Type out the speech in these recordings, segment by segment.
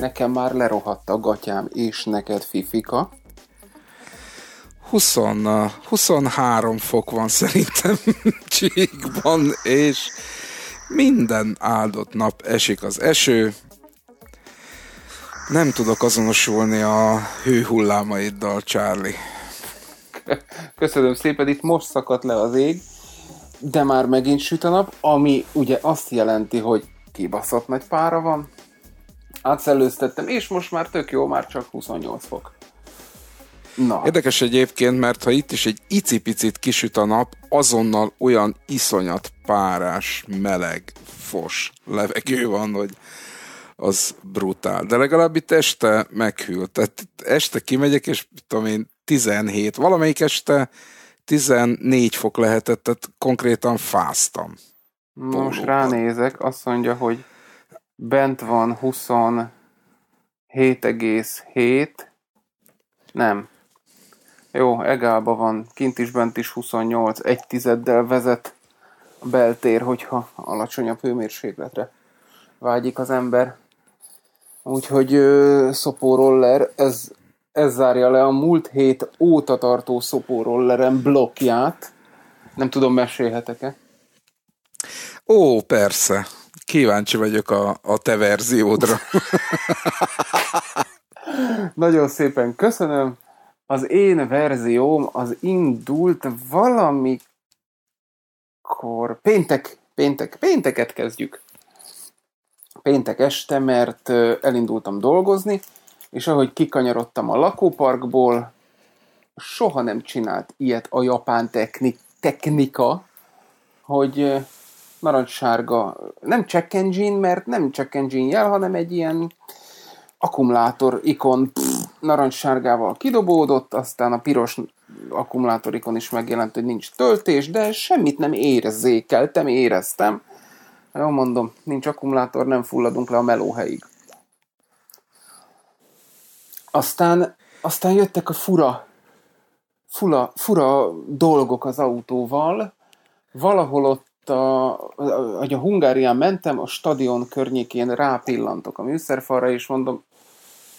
Nekem már lerohadt a gatyám, és neked fifika. 20, 23 fok van szerintem csíkban, és minden áldott nap esik az eső, nem tudok azonosulni a hőhullámaiddal, Charlie. Köszönöm szépen, itt most szakadt le az ég, de már megint süt a nap, ami ugye azt jelenti, hogy kibaszott nagy pára van. Átszellőztettem, és most már tök jó, már csak 28 fok. Na. Érdekes egyébként, mert ha itt is egy icipicit kisüt a nap, azonnal olyan iszonyat párás, meleg, fos levegő van, hogy az brutál. De legalább itt este meghűlt. Tehát este kimegyek, és tudom én, 17, valamelyik este 14 fok lehetett, tehát konkrétan fáztam. Most Pólóban. ránézek, azt mondja, hogy bent van 27,7, nem, jó, Egálba van, kint is, bent is 28, egy tizeddel vezet a beltér, hogyha alacsonyabb hőmérsékletre vágyik az ember. Úgyhogy Szopó Roller, ez, ez zárja le a múlt hét óta tartó Szopó Rolleren blokját. Nem tudom, mesélhetek-e? Ó, persze. Kíváncsi vagyok a, a te verziódra. Nagyon szépen köszönöm. Az én verzióm az indult valamikor péntek, péntek, pénteket kezdjük péntek este, mert elindultam dolgozni, és ahogy kikanyarodtam a lakóparkból, soha nem csinált ilyet a japán techni- technika, hogy narancssárga, nem check engine, mert nem check engine jel, hanem egy ilyen akkumulátor ikon narancssárgával kidobódott, aztán a piros akkumulátor ikon is megjelent, hogy nincs töltés, de semmit nem érzékeltem, éreztem. Jó mondom, nincs akkumulátor, nem fulladunk le a melóhelyig. Aztán, aztán jöttek a fura, fura, fura dolgok az autóval. Valahol ott, a, a, a Hungárián mentem, a stadion környékén rápillantok a műszerfalra, és mondom,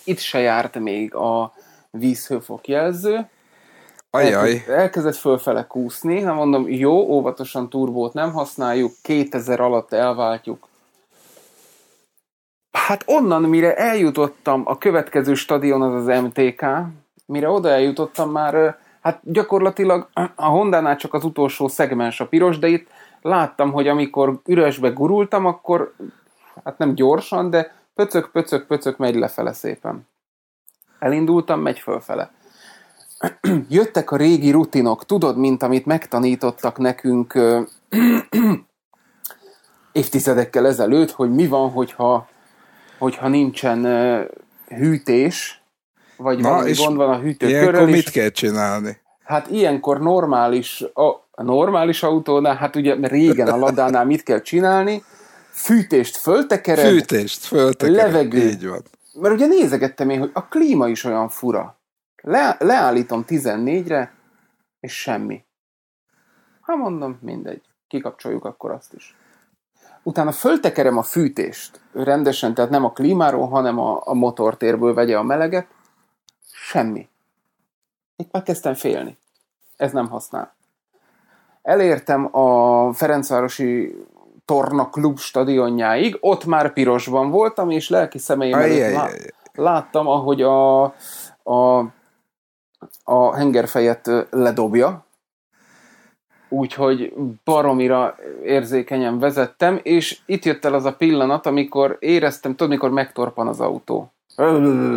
itt se járt még a vízhőfok jelző, Ajaj. Elkezdett fölfele kúszni, nem mondom, jó, óvatosan turbót nem használjuk, 2000 alatt elváltjuk. Hát onnan, mire eljutottam, a következő stadion az az MTK, mire oda eljutottam már, hát gyakorlatilag a Hondánál csak az utolsó szegmens a piros, de itt láttam, hogy amikor üresbe gurultam, akkor hát nem gyorsan, de pöcök, pöcök, pöcök megy lefele szépen. Elindultam, megy fölfele. jöttek a régi rutinok, tudod, mint amit megtanítottak nekünk évtizedekkel ezelőtt, hogy mi van, hogyha, hogyha nincsen hűtés, vagy Na, valami gond van a körül Ilyenkor mit kell csinálni? Hát ilyenkor normális, a normális autónál, hát ugye régen a ladánál mit kell csinálni? Fűtést föltekered. Fűtést föltekered, levegő. így van. Mert ugye nézegettem én, hogy a klíma is olyan fura. Le, leállítom 14-re, és semmi. Ha mondom, mindegy. Kikapcsoljuk akkor azt is. Utána föltekerem a fűtést rendesen, tehát nem a klímáról, hanem a, a motortérből vegye a meleget. Semmi. Itt már kezdtem félni. Ez nem használ. Elértem a Ferencvárosi Torna Klub stadionjáig, ott már pirosban voltam, és lelki szemeim előtt lá- láttam, ahogy a, a a hengerfejet ledobja, úgyhogy baromira érzékenyen vezettem, és itt jött el az a pillanat, amikor éreztem, tudod, mikor megtorpan az autó.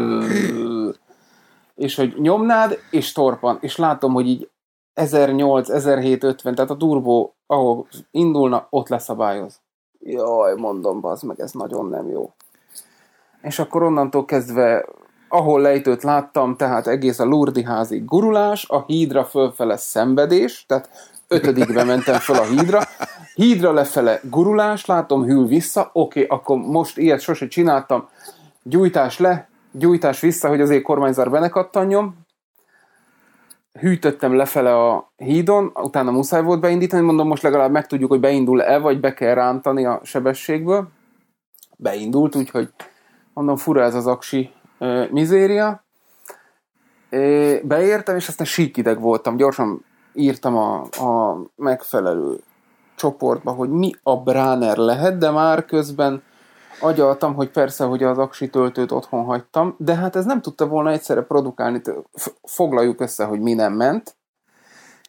És hogy nyomnád, és torpan. És látom, hogy így 1800-1750, tehát a turbó, ahol indulna, ott leszabályoz. Jaj, mondom, az meg ez nagyon nem jó. És akkor onnantól kezdve ahol lejtőt láttam, tehát egész a Lurdi házi gurulás, a hídra fölfele szenvedés, tehát ötödikbe mentem föl a hídra, hídra lefele gurulás, látom hűl vissza, oké, okay, akkor most ilyet sose csináltam, gyújtás le, gyújtás vissza, hogy azért kormányzár benekattanjon, hűtöttem lefele a hídon, utána muszáj volt beindítani, mondom, most legalább megtudjuk, hogy beindul-e, vagy be kell rántani a sebességből. Beindult, úgyhogy mondom, fura ez az aksi, mizéria. beértem, és aztán síkideg voltam. Gyorsan írtam a, a megfelelő csoportba, hogy mi a bráner lehet, de már közben agyaltam, hogy persze, hogy az aksi töltőt otthon hagytam, de hát ez nem tudta volna egyszerre produkálni. Foglaljuk össze, hogy mi nem ment.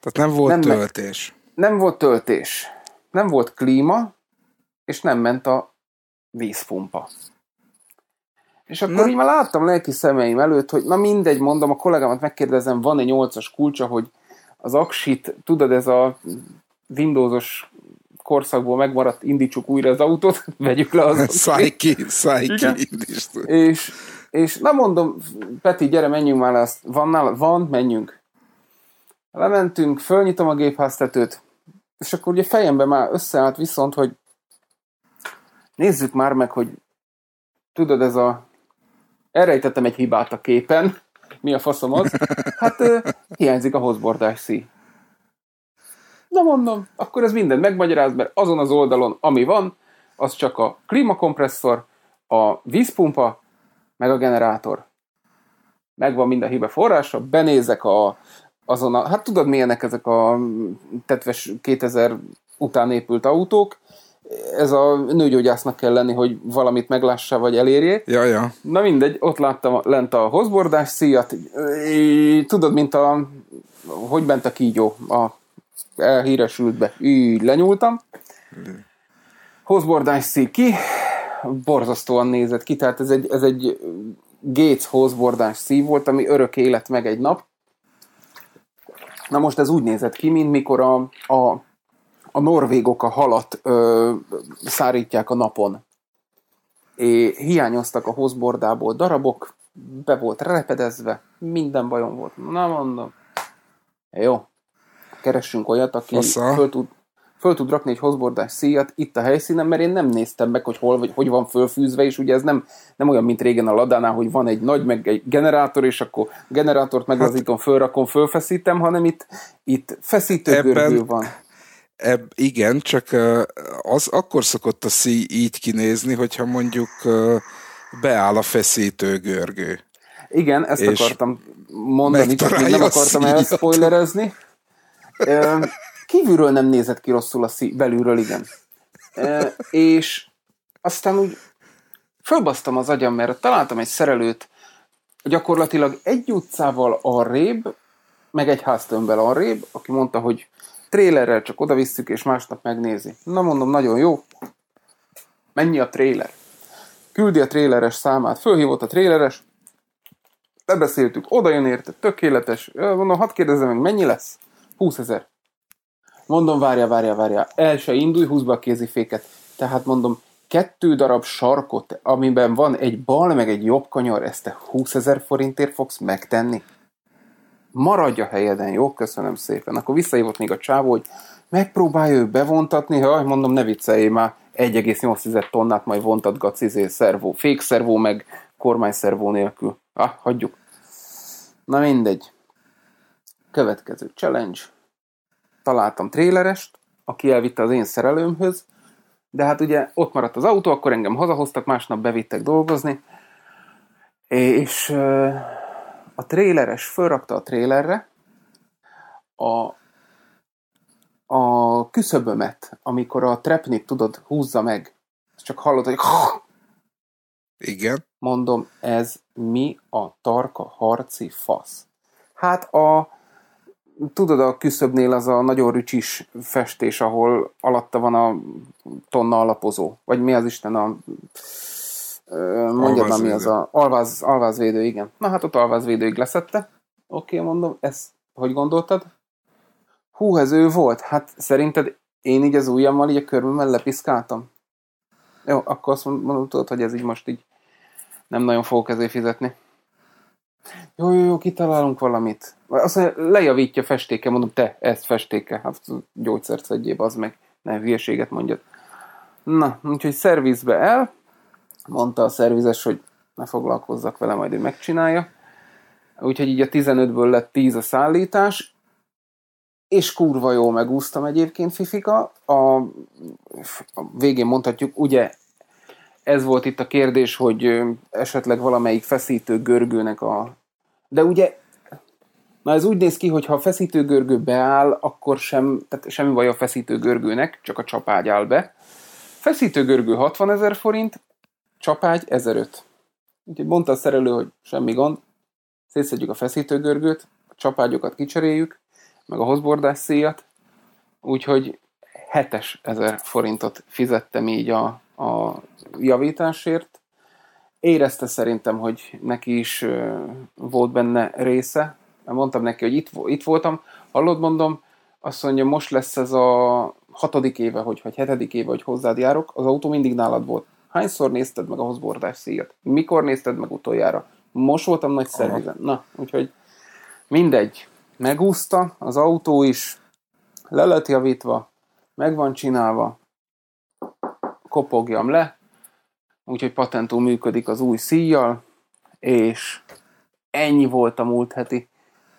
Tehát nem volt nem töltés. Meg, nem volt töltés. Nem volt klíma, és nem ment a vízpumpa. És akkor na. így már láttam lelki szemeim előtt, hogy na mindegy, mondom, a kollégámat megkérdezem, van-e 8-as kulcsa, hogy az aksit, tudod, ez a Windowsos korszakból megmaradt, indítsuk újra az autót, vegyük le az Szállj szájki, és, és na mondom, Peti, gyere, menjünk már le, azt. van nála? Van, menjünk. Lementünk, fölnyitom a gépháztetőt, és akkor ugye fejembe már összeállt viszont, hogy nézzük már meg, hogy tudod, ez a elrejtettem egy hibát a képen, mi a faszom az? Hát hiányzik a hozbordás szí. Na mondom, akkor ez minden megmagyaráz, mert azon az oldalon, ami van, az csak a klímakompresszor, a vízpumpa, meg a generátor. Megvan minden hiba forrása, benézek a, azon a, hát tudod milyenek ezek a tetves 2000 után épült autók, ez a nőgyógyásznak kell lenni, hogy valamit meglássa, vagy elérje. Ja, ja. Na mindegy, ott láttam lent a hozbordás szíjat, tudod, mint a, hogy bent a kígyó, a elhíresült be, így lenyúltam. Hozbordás szí ki, borzasztóan nézett ki, tehát ez egy, ez egy Gates hozbordás szív volt, ami örök élet meg egy nap. Na most ez úgy nézett ki, mint mikor a, a a norvégok a halat ö, szárítják a napon. É, hiányoztak a hozbordából darabok, be volt repedezve, minden bajom volt. Na mondom, e, jó, keressünk olyat, aki föl tud, föl tud rakni egy hozbordás szíjat itt a helyszínen, mert én nem néztem meg, hogy hol vagy, hogy van fölfűzve, és ugye ez nem, nem olyan, mint régen a ladánál, hogy van egy nagy, meg egy generátor, és akkor generátort meglazítom, hát- fölrakom, fölfeszítem, hanem itt, itt feszítőgörgő van. Eb, igen, csak az akkor szokott a szí így kinézni, hogyha mondjuk beáll a feszítő görgő. Igen, ezt és akartam mondani, csak én nem akartam spoilerezni. Kívülről nem nézett ki rosszul a szí, belülről igen. És aztán úgy fölbasztam az agyam, mert találtam egy szerelőt, gyakorlatilag egy utcával arrébb, meg egy háztömbbel arrébb, aki mondta, hogy Trélerrel csak oda visszük, és másnap megnézi. Na mondom, nagyon jó. Mennyi a tréler? Küldi a tréleres számát, fölhívott a tréleres, lebeszéltük, oda jön érte, tökéletes. Mondom, hadd kérdezzem meg, mennyi lesz? 20 ezer. Mondom, várja, várja, várja. El se indulj, húzd be a kéziféket. Tehát mondom, kettő darab sarkot, amiben van egy bal, meg egy jobb kanyar, ezt te 20 ezer forintért fogsz megtenni? maradj a helyeden, jó? Köszönöm szépen. Akkor visszahívott még a csávó, hogy megpróbálja ő bevontatni, ha mondom, ne viccelj már, 1,8 tonnát majd vontatgatsz izé szervó, fékszervó meg kormányszervó nélkül. Ah, hagyjuk. Na mindegy. Következő challenge. Találtam trélerest, aki elvitte az én szerelőmhöz, de hát ugye ott maradt az autó, akkor engem hazahoztak, másnap bevittek dolgozni, és a tréleres fölrakta a trélerre a, a küszöbömet, amikor a trepnit tudod, húzza meg. Csak hallod, hogy igen. Mondom, ez mi a tarka harci fasz? Hát a, tudod, a küszöbnél az a nagyon rücsis festés, ahol alatta van a tonna alapozó. Vagy mi az Isten a Mondjad már mi az a... Alváz, alvázvédő, igen. Na hát ott alvázvédőig leszette. Oké, okay, mondom, ezt hogy gondoltad? Hú, ez ő volt. Hát szerinted én így az ujjammal, így a körmömmel lepiszkáltam? Jó, akkor azt mondom, tudod, hogy ez így most így nem nagyon fogok ezért fizetni. Jó, jó, jó, kitalálunk valamit. Azt mondja, lejavítja festéke, mondom, te, ezt festéke, hát gyógyszert szedjél, az meg, ne hülyeséget mondjad. Na, úgyhogy szervizbe el, mondta a szervizes, hogy ne foglalkozzak vele, majd ő megcsinálja. Úgyhogy így a 15-ből lett 10 a szállítás, és kurva jó megúsztam egyébként Fifika. A, a végén mondhatjuk, ugye ez volt itt a kérdés, hogy esetleg valamelyik feszítő görgőnek a... De ugye, na ez úgy néz ki, hogy ha a feszítő görgő beáll, akkor sem, tehát semmi baj a feszítő görgőnek, csak a csapágy áll be. Feszítő görgő 60 ezer forint, csapágy 1005. Úgyhogy mondta a szerelő, hogy semmi gond, szétszedjük a feszítőgörgőt, a csapágyokat kicseréljük, meg a hozbordás szíjat, úgyhogy 7000 forintot fizettem így a, a javításért. Érezte szerintem, hogy neki is volt benne része. Mondtam neki, hogy itt, itt voltam. Hallod, mondom, azt mondja, most lesz ez a hatodik éve, hogy, vagy hetedik éve, hogy hozzád járok. Az autó mindig nálad volt. Hányszor nézted meg a hozbordás szíjat? Mikor nézted meg utoljára? Most voltam nagy szervizen. Na, úgyhogy mindegy. Megúszta, az autó is le lett javítva, meg van csinálva, kopogjam le, úgyhogy patentul működik az új szíjjal, és ennyi volt a múlt heti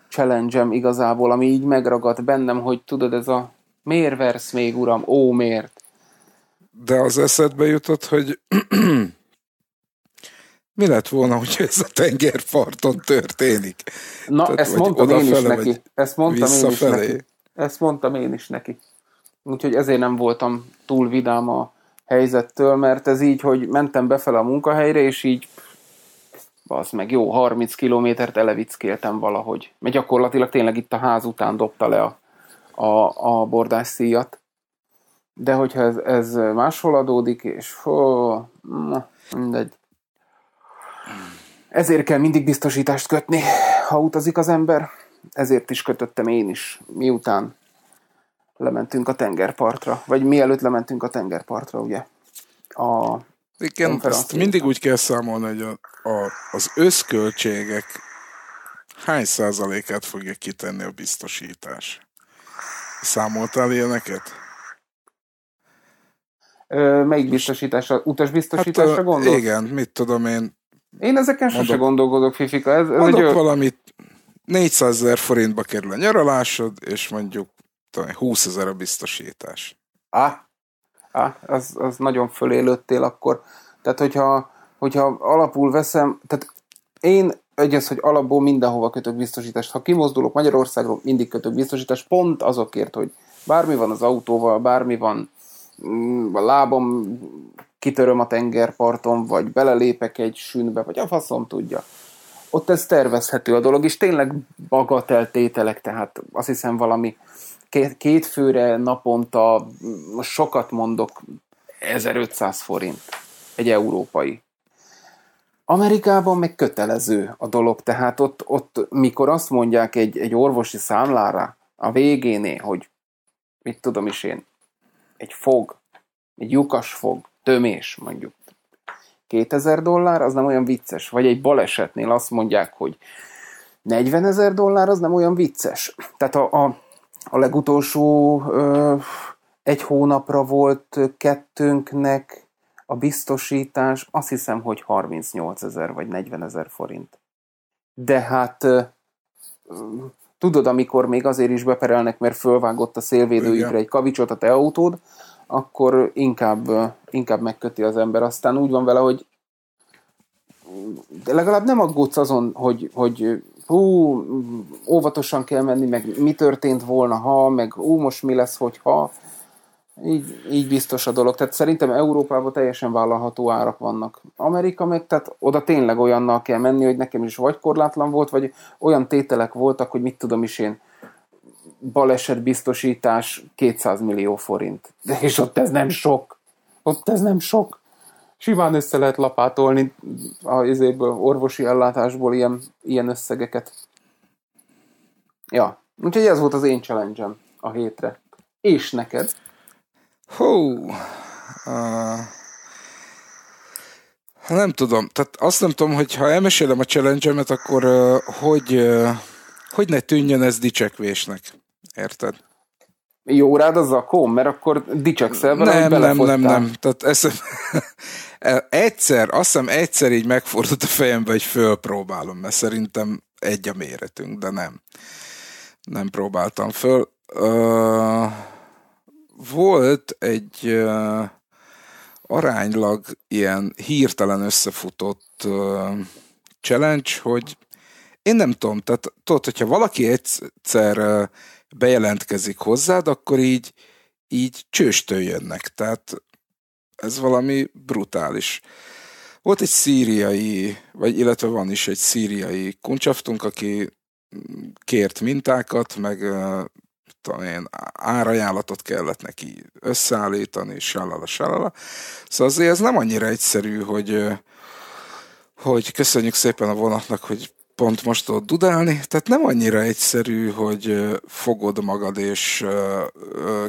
challenge igazából, ami így megragadt bennem, hogy tudod, ez a miért versz még, uram, ó, miért? de az eszedbe jutott, hogy mi lett volna, hogy ez a tengerparton történik? Na, Tehát, ezt mondtam én is neki. Ezt mondtam én is neki. Ezt mondtam én is neki. Úgyhogy ezért nem voltam túl vidám a helyzettől, mert ez így, hogy mentem befele a munkahelyre, és így az meg jó, 30 kilométert elevickéltem valahogy. Mert gyakorlatilag tényleg itt a ház után dobta le a, a, a bordás szíjat. De hogyha ez, ez máshol adódik, és hó, mindegy. Ezért kell mindig biztosítást kötni, ha utazik az ember. Ezért is kötöttem én is, miután lementünk a tengerpartra, vagy mielőtt lementünk a tengerpartra, ugye? A Igen, ezt mindig úgy kell számolni, hogy a, a, az összköltségek hány százalékát fogja kitenni a biztosítás. Számoltál ilyeneket? Melyik biztosításra? Utasbiztosításra hát, gondolsz? Igen, mit tudom én. Én ezeken sose gondolkodok, Fifika. Ez, ez mondok egy... valamit, 400 ezer forintba kerül a nyaralásod, és mondjuk tudom, 20 ezer a biztosítás. Ah, ah az, az nagyon fölélődtél akkor. Tehát, hogyha, hogyha alapul veszem, tehát én egy az, hogy alapból mindenhova kötök biztosítást. Ha kimozdulok Magyarországról, mindig kötök biztosítást, pont azokért, hogy bármi van az autóval, bármi van Mm, a lábam kitöröm a tengerparton, vagy belelépek egy sűnbe, vagy a faszom tudja. Ott ez tervezhető a dolog, és tényleg bagatel tételek, tehát azt hiszem valami két, két főre naponta, mm, sokat mondok, 1500 forint egy európai. Amerikában meg kötelező a dolog, tehát ott, ott mikor azt mondják egy, egy orvosi számlára a végénél, hogy mit tudom is én, egy fog, egy lyukas fog, tömés mondjuk 2000 dollár, az nem olyan vicces. Vagy egy balesetnél azt mondják, hogy 40 ezer dollár, az nem olyan vicces. Tehát a, a, a legutolsó ö, egy hónapra volt kettőnknek a biztosítás, azt hiszem, hogy 38 ezer vagy 40 ezer forint. De hát tudod, amikor még azért is beperelnek, mert fölvágott a szélvédőjükre egy kavicsot a te autód, akkor inkább, inkább megköti az ember. Aztán úgy van vele, hogy de legalább nem aggódsz azon, hogy, hogy hú, óvatosan kell menni, meg mi történt volna, ha, meg ú, most mi lesz, hogy ha így, így biztos a dolog. Tehát szerintem Európában teljesen vállalható árak vannak. Amerika meg, tehát oda tényleg olyannal kell menni, hogy nekem is vagy korlátlan volt, vagy olyan tételek voltak, hogy mit tudom is én, balesetbiztosítás 200 millió forint. De és ott ez nem sok. Ott ez nem sok. Simán össze lehet lapátolni az orvosi ellátásból ilyen, ilyen összegeket. Ja, úgyhogy ez volt az én challenge a hétre. És neked? Hú, uh, nem tudom, tehát azt nem tudom, hogy ha elmesélem a challenge akkor uh, hogy, uh, hogy ne tűnjön ez dicsekvésnek, érted? Jó rád az a kom, mert akkor dicsekszel vele, nem, nem, nem, nem, tehát ez, egyszer, azt hiszem egyszer így megfordult a fejembe, hogy fölpróbálom, mert szerintem egy a méretünk, de nem. Nem próbáltam föl. Uh, volt egy uh, aránylag ilyen hirtelen összefutott uh, challenge, hogy én nem tudom, tehát tudod, hogyha valaki egyszer uh, bejelentkezik hozzád, akkor így, így csőstől jönnek. Tehát ez valami brutális. Volt egy szíriai, vagy illetve van is egy szíriai kuncsaftunk, aki mm, kért mintákat, meg tudom én, árajánlatot kellett neki összeállítani, salala, salala. Szóval azért ez nem annyira egyszerű, hogy, hogy köszönjük szépen a vonatnak, hogy pont most tudod dudálni, tehát nem annyira egyszerű, hogy fogod magad és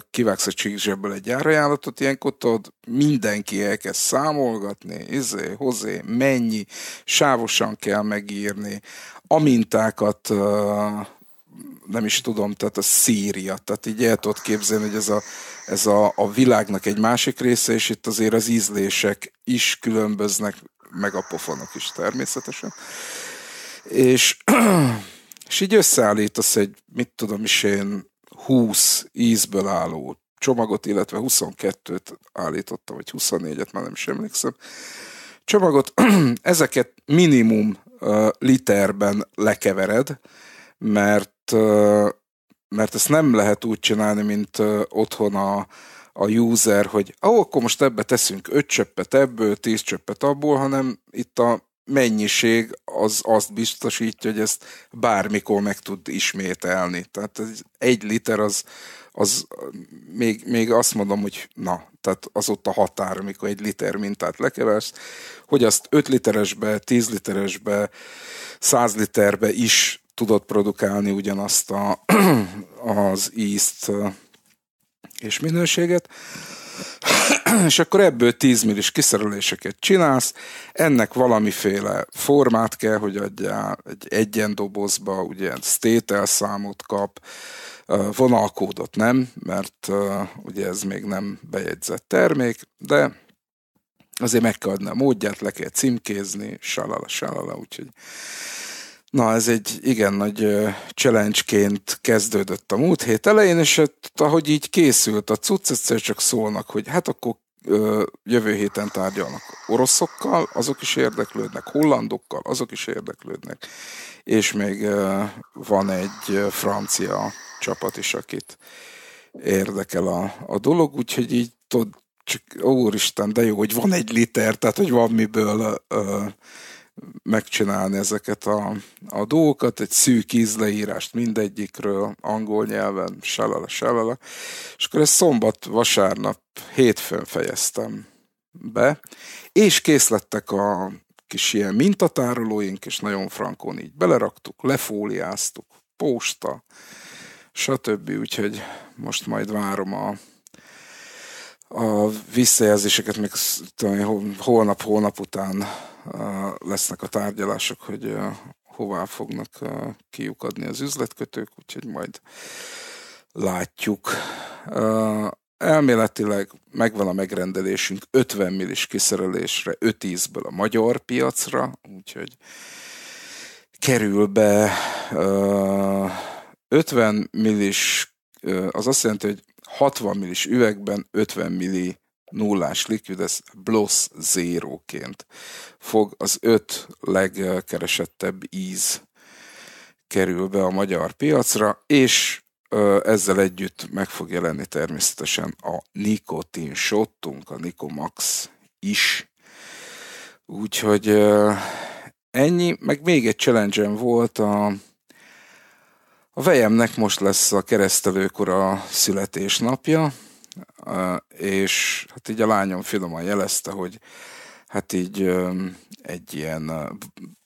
kivágsz a csíkzsebből egy árajánlatot, ilyenkor tudod, mindenki elkezd számolgatni, izé, hozé, mennyi, sávosan kell megírni, a mintákat nem is tudom, tehát a Szíria. Tehát így el tudod képzelni, hogy ez, a, ez a, a világnak egy másik része, és itt azért az ízlések is különböznek, meg a pofonok is természetesen. És, és így összeállítasz egy, mit tudom is én, 20 ízből álló csomagot, illetve 22-t állítottam, vagy 24-et, már nem is emlékszem. Csomagot, ezeket minimum literben lekevered, mert mert, ezt nem lehet úgy csinálni, mint otthon a, a user, hogy ó, akkor most ebbe teszünk 5 csöppet ebből, 10 csöppet abból, hanem itt a mennyiség az azt biztosítja, hogy ezt bármikor meg tud ismételni. Tehát egy liter az, az még, még azt mondom, hogy na, tehát az ott a határ, amikor egy liter mintát lekeversz, hogy azt 5 literesbe, 10 literesbe, 100 literbe is tudott produkálni ugyanazt a, az ízt és minőséget, és akkor ebből 10 millis kiszerüléseket csinálsz, ennek valamiféle formát kell, hogy adjál, egy egyen dobozba, ugye stétel számot kap, vonalkódot nem, mert ugye ez még nem bejegyzett termék, de azért meg kell adni a módját, le kell címkézni, salala, salala, úgyhogy Na, ez egy igen nagy challenge kezdődött a múlt hét elején, és ott, ahogy így készült a cucc, egyszer csak szólnak, hogy hát akkor ö, jövő héten tárgyalnak oroszokkal, azok is érdeklődnek, hollandokkal, azok is érdeklődnek, és még ö, van egy francia csapat is, akit érdekel a, a dolog, úgyhogy így tud, csak, ó, úristen, de jó, hogy van egy liter, tehát hogy van miből ö, megcsinálni ezeket a, a dolgokat, egy szűk ízleírást mindegyikről, angol nyelven, selele selele, És akkor ezt szombat, vasárnap, hétfőn fejeztem be, és lettek a kis ilyen mintatárolóink, és nagyon frankon így beleraktuk, lefóliáztuk, posta, stb. Úgyhogy most majd várom a a visszajelzéseket még tudom, holnap, holnap után lesznek a tárgyalások, hogy hová fognak kiukadni az üzletkötők, úgyhogy majd látjuk. Elméletileg megvan a megrendelésünk 50 millis kiszerelésre, 5 ből a magyar piacra, úgyhogy kerül be 50 millis, az azt jelenti, hogy 60 millis üvegben 50 milli nullás likvid, ez Bloss Zero-ként fog az öt legkeresettebb íz kerül be a magyar piacra, és ezzel együtt meg fog jelenni természetesen a nikotin shotunk, a Nikomax is. Úgyhogy ennyi, meg még egy challenge volt a a vejemnek most lesz a keresztelőkor a születésnapja, és hát így a lányom finoman jelezte, hogy hát így egy ilyen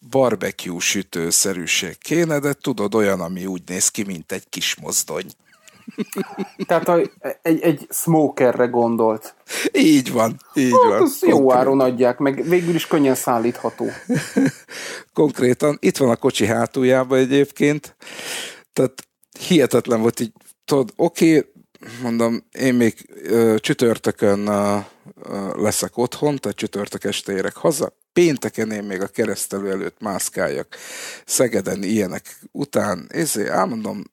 barbecue sütőszerűség kéne, de tudod, olyan, ami úgy néz ki, mint egy kis mozdony. Tehát a, egy, egy smokerre gondolt. Így van, így hát, van. Azt jó áron adják, meg végül is könnyen szállítható. Konkrétan, itt van a kocsi hátuljában egyébként, tehát hihetetlen volt így, tudod, oké, okay, mondom, én még ö, csütörtökön ö, leszek otthon, tehát csütörtök este érek haza, pénteken én még a keresztelő előtt mászkáljak Szegeden ilyenek után, ezért elmondom,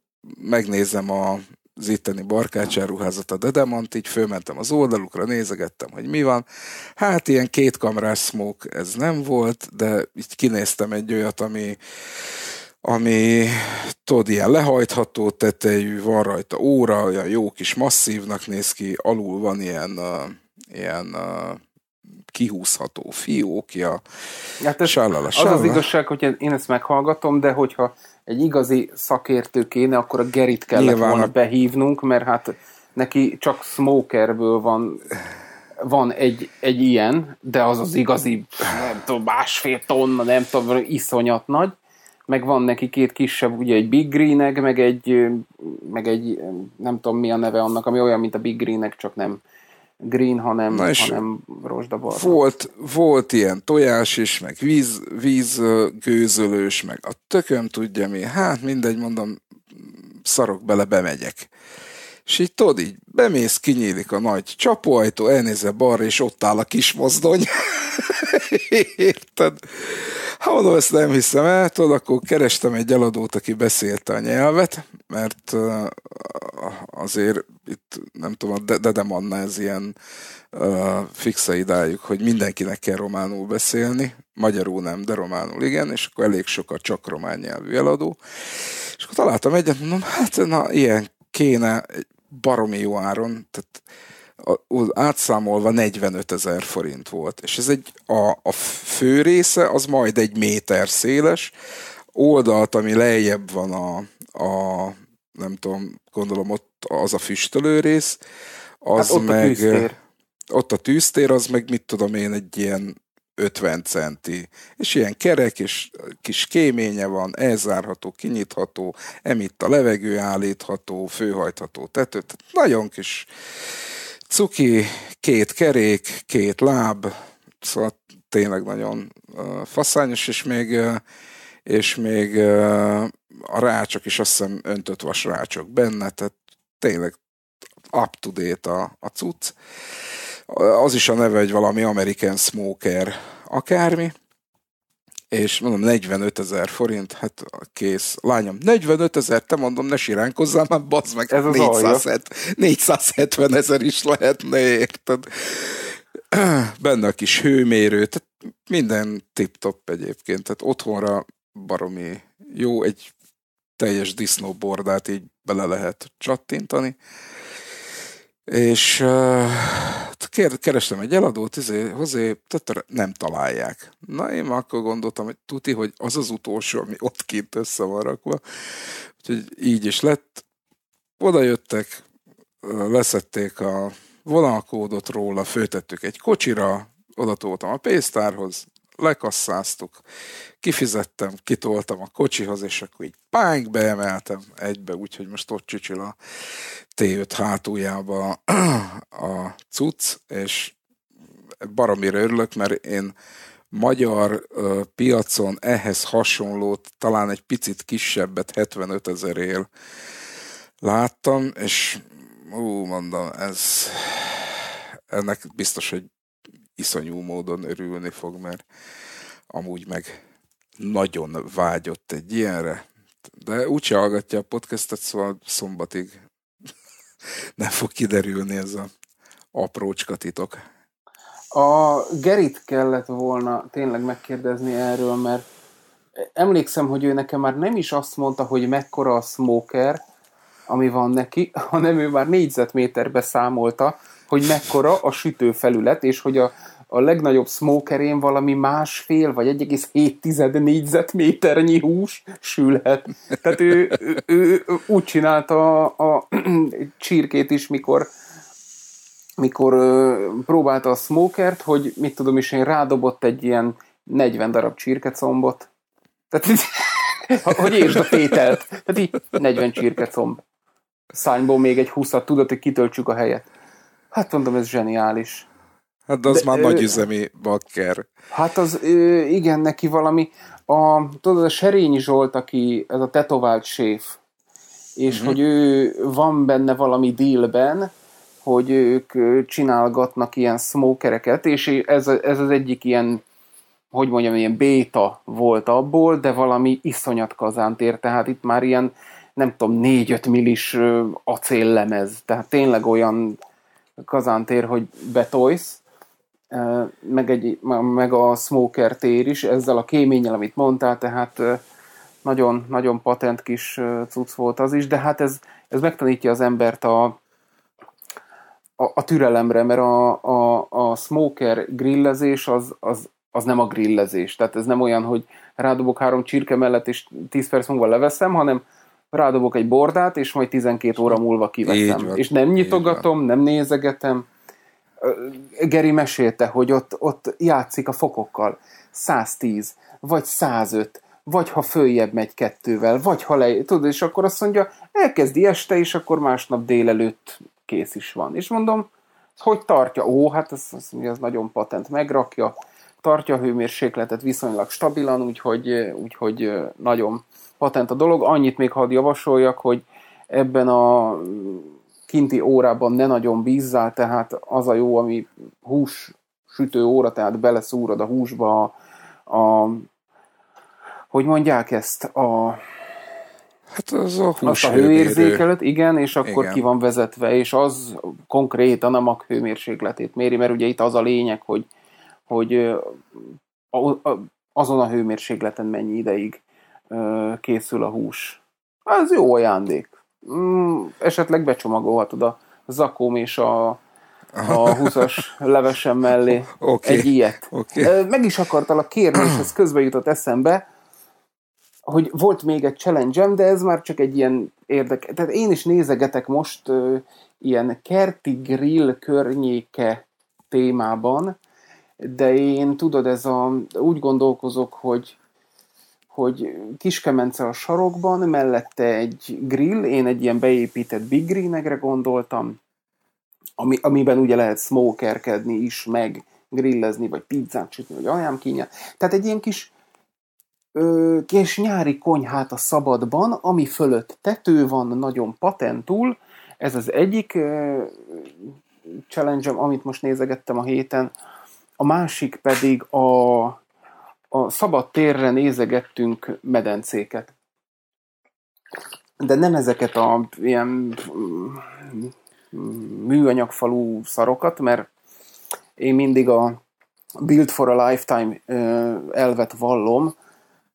megnézem a, az itteni barkácsáruházat, a Dedemont, így fölmentem az oldalukra, nézegettem, hogy mi van. Hát ilyen két kamrás smoke ez nem volt, de így kinéztem egy olyat, ami ami tudod, ilyen lehajtható tetejű, van rajta óra, olyan jó kis masszívnak néz ki, alul van ilyen, uh, ilyen uh, kihúzható fiókja, hát ez, sállala, sállala. Az az igazság, hogy én ezt meghallgatom, de hogyha egy igazi szakértő kéne, akkor a Gerit kellett Nyilván volna a... behívnunk, mert hát neki csak smokerből van van egy, egy ilyen, de az az igazi, nem tudom, másfél tonna, nem tudom, iszonyat nagy, meg van neki két kisebb, ugye egy Big Green meg egy, meg egy, nem tudom mi a neve annak, ami olyan, mint a Big Green csak nem green, hanem, Na hanem rozsdabarna. Volt, volt ilyen tojás is, meg víz, vízgőzölős, meg a tököm tudja mi. Hát mindegy, mondom, szarok bele, bemegyek. És így tudod, így bemész, kinyílik a nagy csapóajtó, elnézze balra, és ott áll a kis mozdony. Érted? Ha mondom, ezt nem hiszem el, tudod, akkor kerestem egy eladót, aki beszélte a nyelvet, mert azért itt, nem tudom, a Dedem Anna ez ilyen fixa fixe idájuk, hogy mindenkinek kell románul beszélni, magyarul nem, de románul igen, és akkor elég sok a csak román nyelvű eladó. És akkor találtam egyet, mondom, hát na, ilyen kéne, baromi jó áron, tehát átszámolva 45 ezer forint volt. És ez egy, a, a fő része az majd egy méter széles, oldalt, ami lejjebb van a, a nem tudom, gondolom ott az a füstölő rész, az hát ott meg... A tűztér. Ott a tűztér, az meg mit tudom én, egy ilyen 50 centi. És ilyen kerek, és kis kéménye van, elzárható, kinyitható, emitt a levegő állítható, főhajtható tető, nagyon kis cuki, két kerék, két láb, szóval tényleg nagyon faszányos, és még, és még a rácsok is azt hiszem öntött vas rácsok benne, tehát tényleg up to date a, a cucc. Az is a neve, hogy valami American Smoker akármi és mondom, 45 ezer forint, hát kész. Lányom, 45 ezer, te mondom, ne siránkozzál már, bazd meg, Ez 470, 470 ezer is lehetne, érted? Benne a kis hőmérő, tehát minden tip-top egyébként, tehát otthonra baromi jó, egy teljes disznóbordát így bele lehet csattintani, és uh, kerestem egy eladót, izé, hozzá, tötör, nem találják. Na, én már akkor gondoltam, hogy tuti, hogy az az utolsó, ami ott kint össze van rakva. Úgyhogy így is lett. Oda jöttek, leszették a vonalkódot róla, föltettük egy kocsira, oda a pénztárhoz, lekasszáztuk, kifizettem, kitoltam a kocsihoz, és akkor így pánk beemeltem egybe, úgyhogy most ott csücsül a T5 hátuljába a cucc, és baromira örülök, mert én magyar piacon ehhez hasonlót, talán egy picit kisebbet 75 él láttam, és ú, mondom, ez ennek biztos, hogy iszonyú módon örülni fog, mert amúgy meg nagyon vágyott egy ilyenre, de úgy hallgatja a podcastet, szóval szombatig nem fog kiderülni ez a aprócska titok. A Gerit kellett volna tényleg megkérdezni erről, mert emlékszem, hogy ő nekem már nem is azt mondta, hogy mekkora a smoker, ami van neki, hanem ő már négyzetméterbe számolta, hogy mekkora a sütőfelület, és hogy a, a legnagyobb smokerén valami másfél vagy 1,7 négyzetméternyi hús sülhet. Tehát ő, ő, ő úgy csinálta a, a csirkét is, mikor mikor ö, próbálta a smokert, hogy mit tudom is, én rádobott egy ilyen 40 darab csirkecombot. Tehát így, hogy értsd a tételt. Tehát így 40 csirkecomb. Szányból még egy 20 tudod, hogy kitöltsük a helyet. Hát mondom, ez zseniális. Hát az de, már nagy nagyüzemi bakker. Hát az, ö, igen, neki valami, a, tudod, a Serényi Zsolt, aki, ez a tetovált séf, és mm-hmm. hogy ő van benne valami dealben, hogy ők csinálgatnak ilyen smokereket, és ez, ez az egyik ilyen, hogy mondjam, ilyen béta volt abból, de valami iszonyat kazánt ér, tehát itt már ilyen, nem tudom, 4-5 millis acéllemez, tehát tényleg olyan kazántér, hogy betolsz, meg, egy, meg a smoker tér is, ezzel a kéménnyel, amit mondtál, tehát nagyon, nagyon patent kis cucc volt az is, de hát ez, ez megtanítja az embert a, a, a türelemre, mert a, a, a smoker grillezés az, az, az nem a grillezés. Tehát ez nem olyan, hogy rádobok három csirke mellett, és tíz perc múlva leveszem, hanem rádobok egy bordát, és majd 12 óra múlva kiveszem. Van, és nem nyitogatom, nem nézegetem. Geri mesélte, hogy ott, ott játszik a fokokkal. 110, vagy 105, vagy ha följebb megy kettővel, vagy ha le... Tudod, és akkor azt mondja, elkezdi este, és akkor másnap délelőtt kész is van. És mondom, hogy tartja? Ó, hát ez, ez, ez nagyon patent, megrakja. Tartja a hőmérsékletet viszonylag stabilan, úgyhogy, úgyhogy nagyon patent a dolog. Annyit még hadd javasoljak, hogy ebben a kinti órában ne nagyon bízzál, tehát az a jó, ami hús sütő óra, tehát beleszúrod a húsba a, a hogy mondják ezt, a Hát az a Azt a hőérzékelőt, igen, és akkor igen. ki van vezetve, és az konkrétan a mag hőmérsékletét méri, mert ugye itt az a lényeg, hogy, hogy azon a hőmérsékleten mennyi ideig készül a hús. Ez jó ajándék. Mm, esetleg becsomagolhatod a zakóm és a, a 20-as levesem mellé okay. egy ilyet. Okay. Meg is akartalak kérni, és ez közbe jutott eszembe, hogy volt még egy challenge de ez már csak egy ilyen érdek. Tehát én is nézegetek most ö, ilyen kerti grill környéke témában, de én tudod, ez a, úgy gondolkozok, hogy hogy kiskemence a sarokban, mellette egy grill, én egy ilyen beépített big grillnekre gondoltam, ami, amiben ugye lehet smokerkedni is, meg grillezni, vagy pizzát sütni, vagy kínja. Tehát egy ilyen kis ö, kis nyári konyhát a szabadban, ami fölött tető van, nagyon patentul. Ez az egyik ö, challenge amit most nézegettem a héten. A másik pedig a a szabad térre nézegettünk medencéket. De nem ezeket a ilyen mm, műanyagfalú szarokat, mert én mindig a Build for a Lifetime elvet vallom,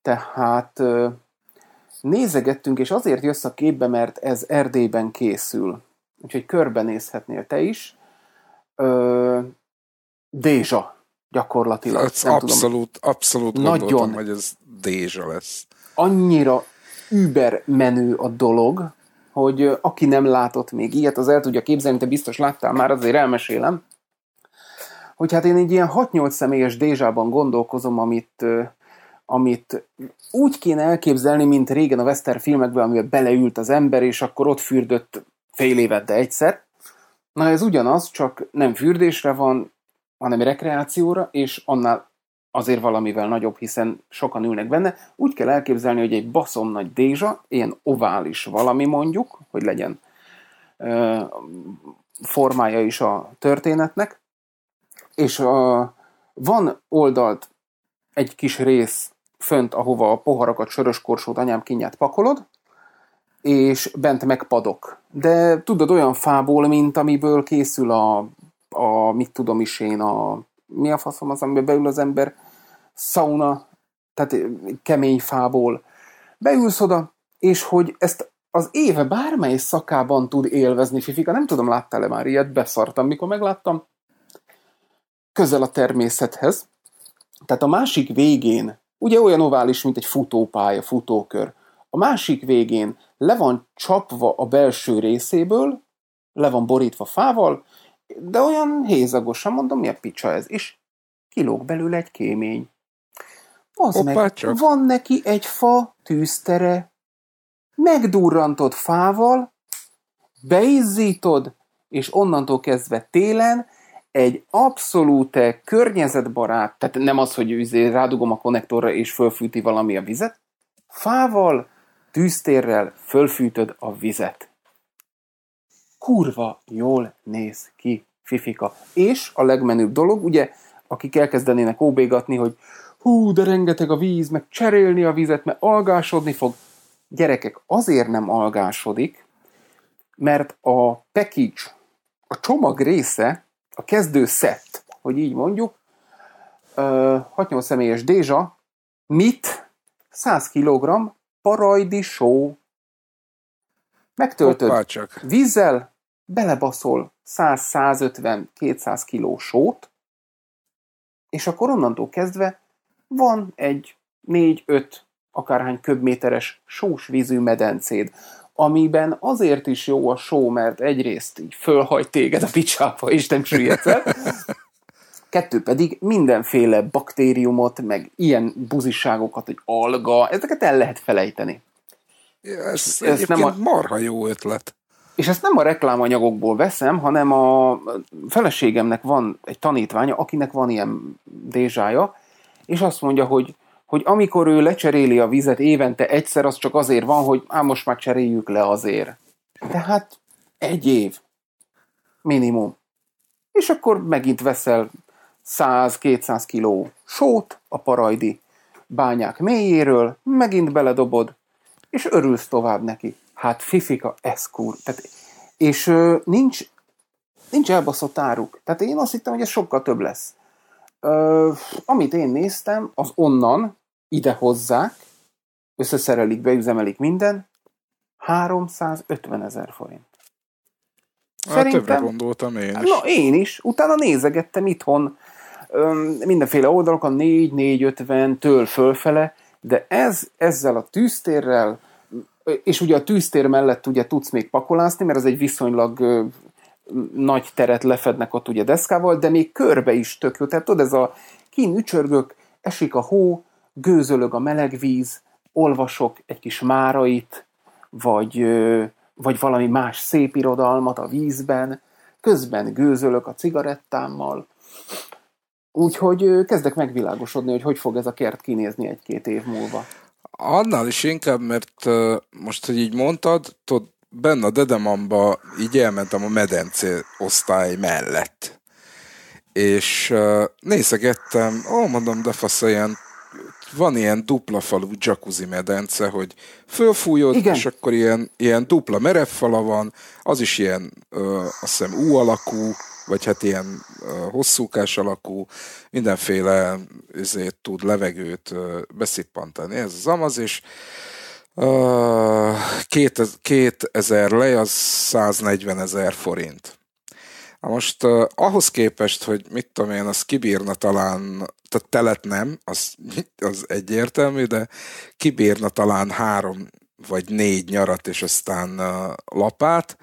tehát nézegettünk, és azért jössz a képbe, mert ez Erdélyben készül. Úgyhogy körbenézhetnél te is. Dézsa gyakorlatilag. Ez nem abszolút, tudom. abszolút nagyon, hogy ez dézsa lesz. Annyira über menő a dolog, hogy aki nem látott még ilyet, az el tudja képzelni, te biztos láttál már, azért elmesélem, hogy hát én egy ilyen 6-8 személyes dézsában gondolkozom, amit, amit úgy kéne elképzelni, mint régen a Western filmekben, amivel beleült az ember, és akkor ott fürdött fél de egyszer. Na ez ugyanaz, csak nem fürdésre van, hanem rekreációra, és annál azért valamivel nagyobb, hiszen sokan ülnek benne. Úgy kell elképzelni, hogy egy baszom nagy dézsa, ilyen ovális valami mondjuk, hogy legyen ö, formája is a történetnek, és a, van oldalt egy kis rész fönt, ahova a poharakat, sörös korsót, anyám kinyát pakolod, és bent megpadok. De tudod, olyan fából, mint amiből készül a a mit tudom is én, a, mi a faszom az, amiben beül az ember, szauna, tehát eh, kemény fából. Beülsz oda, és hogy ezt az éve bármely szakában tud élvezni Fifika. Nem tudom, láttál-e már ilyet, beszartam, mikor megláttam. Közel a természethez. Tehát a másik végén, ugye olyan ovális, mint egy futópálya, futókör. A másik végén le van csapva a belső részéből, le van borítva fával, de olyan hézagosan mondom, mi a picsa ez? És kilóg belőle egy kémény. Az Opa, meg, csak. van neki egy fa tűztere, megdurrantod fával, beizzítod, és onnantól kezdve télen egy abszolút környezetbarát, tehát nem az, hogy izé rádugom a konnektorra és fölfűti valami a vizet, fával, tűztérrel fölfűtöd a vizet kurva jól néz ki Fifika. És a legmenőbb dolog, ugye, akik elkezdenének óbégatni, hogy hú, de rengeteg a víz, meg cserélni a vizet, mert algásodni fog. Gyerekek, azért nem algásodik, mert a package, a csomag része, a kezdő szett, hogy így mondjuk, 6-8 személyes dézsa, mit 100 kg parajdi só Megtöltöd csak. vízzel, belebaszol 100-150-200 kiló sót, és akkor onnantól kezdve van egy 4-5 akárhány köbméteres sós vízű medencéd, amiben azért is jó a só, mert egyrészt így fölhajt téged a picsába, és nem süllyedsz el, kettő pedig mindenféle baktériumot, meg ilyen buziságokat, hogy alga, ezeket el lehet felejteni. Ez, ez nem a... marha jó ötlet. És ezt nem a reklámanyagokból veszem, hanem a feleségemnek van egy tanítványa, akinek van ilyen dézsája, és azt mondja, hogy, hogy amikor ő lecseréli a vizet évente egyszer, az csak azért van, hogy ám most már cseréljük le azért. Tehát egy év. Minimum. És akkor megint veszel 100-200 kiló sót a parajdi bányák mélyéről, megint beledobod, és örülsz tovább neki. Hát fifika, ez kur. Tehát, és ö, nincs, nincs elbaszott áruk. Tehát én azt hittem, hogy ez sokkal több lesz. Ö, amit én néztem, az onnan ide hozzák, összeszerelik, beüzemelik minden, 350 ezer forint. Szerintem... Hát többre gondoltam én is. Na, én is. Utána nézegettem itthon ö, mindenféle oldalokon, 4-450-től fölfele, de ez ezzel a tűztérrel, és ugye a tűztér mellett ugye tudsz még pakolászni, mert az egy viszonylag ö, nagy teret lefednek ott ugye deszkával, de még körbe is tök jó. Tehát tudod, ez a kín ücsörgök, esik a hó, gőzölög a meleg víz, olvasok egy kis márait, vagy, ö, vagy valami más szép irodalmat a vízben, közben gőzölök a cigarettámmal, Úgyhogy kezdek megvilágosodni, hogy hogy fog ez a kert kinézni egy-két év múlva. Annál is inkább, mert most, hogy így mondtad, tudod, benne a Dedemamba így elmentem a medencé osztály mellett. És nézegettem, ó, mondom, de fasz, ilyen van ilyen dupla falú jacuzzi medence, hogy fölfújod, Igen. és akkor ilyen, ilyen dupla merevfala van, az is ilyen, ö, azt hiszem, U alakú, vagy hát ilyen hosszúkás alakú, mindenféle üzét tud levegőt beszippantani. Ez az amaz, és uh, 2000 lej az 140 ezer forint. Na most uh, ahhoz képest, hogy mit tudom én, az kibírna talán, tehát telet nem, az, az egyértelmű, de kibírna talán három vagy négy nyarat, és aztán uh, lapát,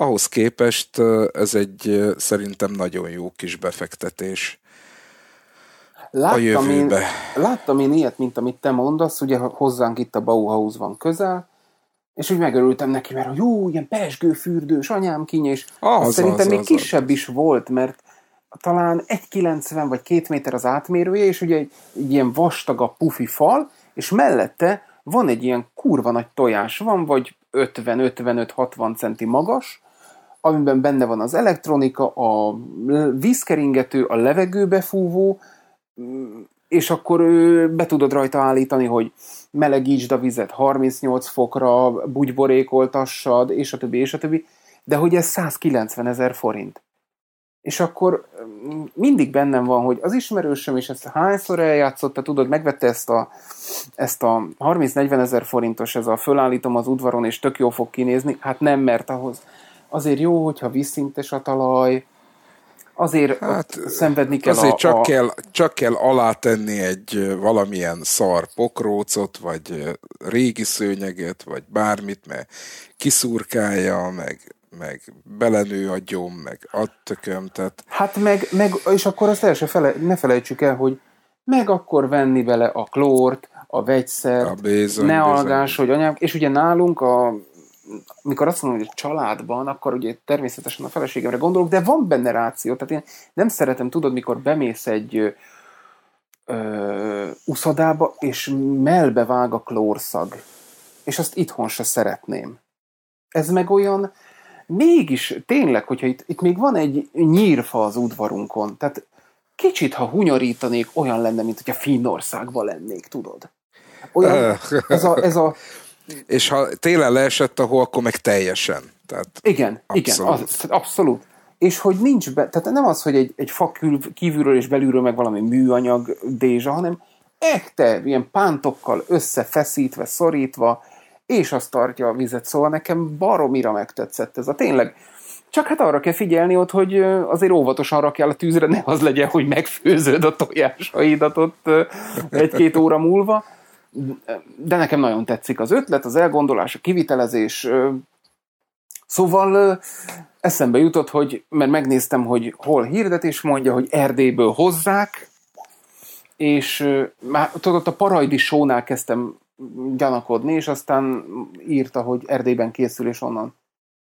ahhoz képest ez egy szerintem nagyon jó kis befektetés láttam a jövőbe. Én, láttam én ilyet, mint amit te mondasz, ugye hozzánk itt a Bauhaus van közel, és úgy megörültem neki, mert jó, ilyen pesgőfürdős anyám kinyi, és az, az, szerintem az, még kisebb az. is volt, mert talán 1,90 vagy 2 méter az átmérője, és ugye egy, egy ilyen vastaga pufi fal, és mellette van egy ilyen kurva nagy tojás, van vagy 50-55-60 centi magas, amiben benne van az elektronika, a vízkeringető, a levegőbefúvó, és akkor be tudod rajta állítani, hogy melegítsd a vizet 38 fokra, bugyborékoltassad, és a többi, és a többi, de hogy ez 190 ezer forint. És akkor mindig bennem van, hogy az ismerősöm is ezt hányszor eljátszotta, tudod, megvette ezt a, ezt a 30-40 ezer forintos, ez a fölállítom az udvaron, és tök jó fog kinézni, hát nem mert ahhoz azért jó, hogyha vízszintes a talaj, azért hát, szenvedni kell azért a, csak, a... Kell, csak kell alátenni egy valamilyen szar pokrócot, vagy régi szőnyeget, vagy bármit, mert kiszurkálja, meg, meg belenő a gyom, meg ad tököm, tehát... Hát meg, meg és akkor azt első fele, ne felejtsük el, hogy meg akkor venni bele a klórt, a vegyszert, a bizony, ne algás, hogy anyám, és ugye nálunk a mikor azt mondom, hogy a családban, akkor ugye természetesen a feleségemre gondolok, de van benne ráció. Tehát én nem szeretem, tudod, mikor bemész egy ö, uszodába, és melbe vág a klórszag. És azt itthon se szeretném. Ez meg olyan, mégis tényleg, hogyha itt, itt még van egy nyírfa az udvarunkon, tehát kicsit, ha hunyorítanék, olyan lenne, mint hogyha Finnországban lennék, tudod? Olyan, ez a, ez a és ha télen leesett a hó, akkor meg teljesen. Tehát igen, abszolút. igen, az, abszolút. És hogy nincs be, tehát nem az, hogy egy, egy fa kívülről és belülről meg valami műanyag dézsa, hanem ekte, ilyen pántokkal összefeszítve, szorítva, és azt tartja a vizet, szóval nekem baromira megtetszett ez a tényleg. Csak hát arra kell figyelni ott, hogy azért óvatosan rakjál a tűzre, ne az legyen, hogy megfőzöd a tojásaidat ott egy-két óra múlva, de nekem nagyon tetszik az ötlet, az elgondolás, a kivitelezés. Szóval eszembe jutott, hogy, mert megnéztem, hogy hol hirdetés mondja, hogy Erdélyből hozzák, és már tudod, a Parajdi sónál kezdtem gyanakodni, és aztán írta, hogy Erdélyben készül, és onnan.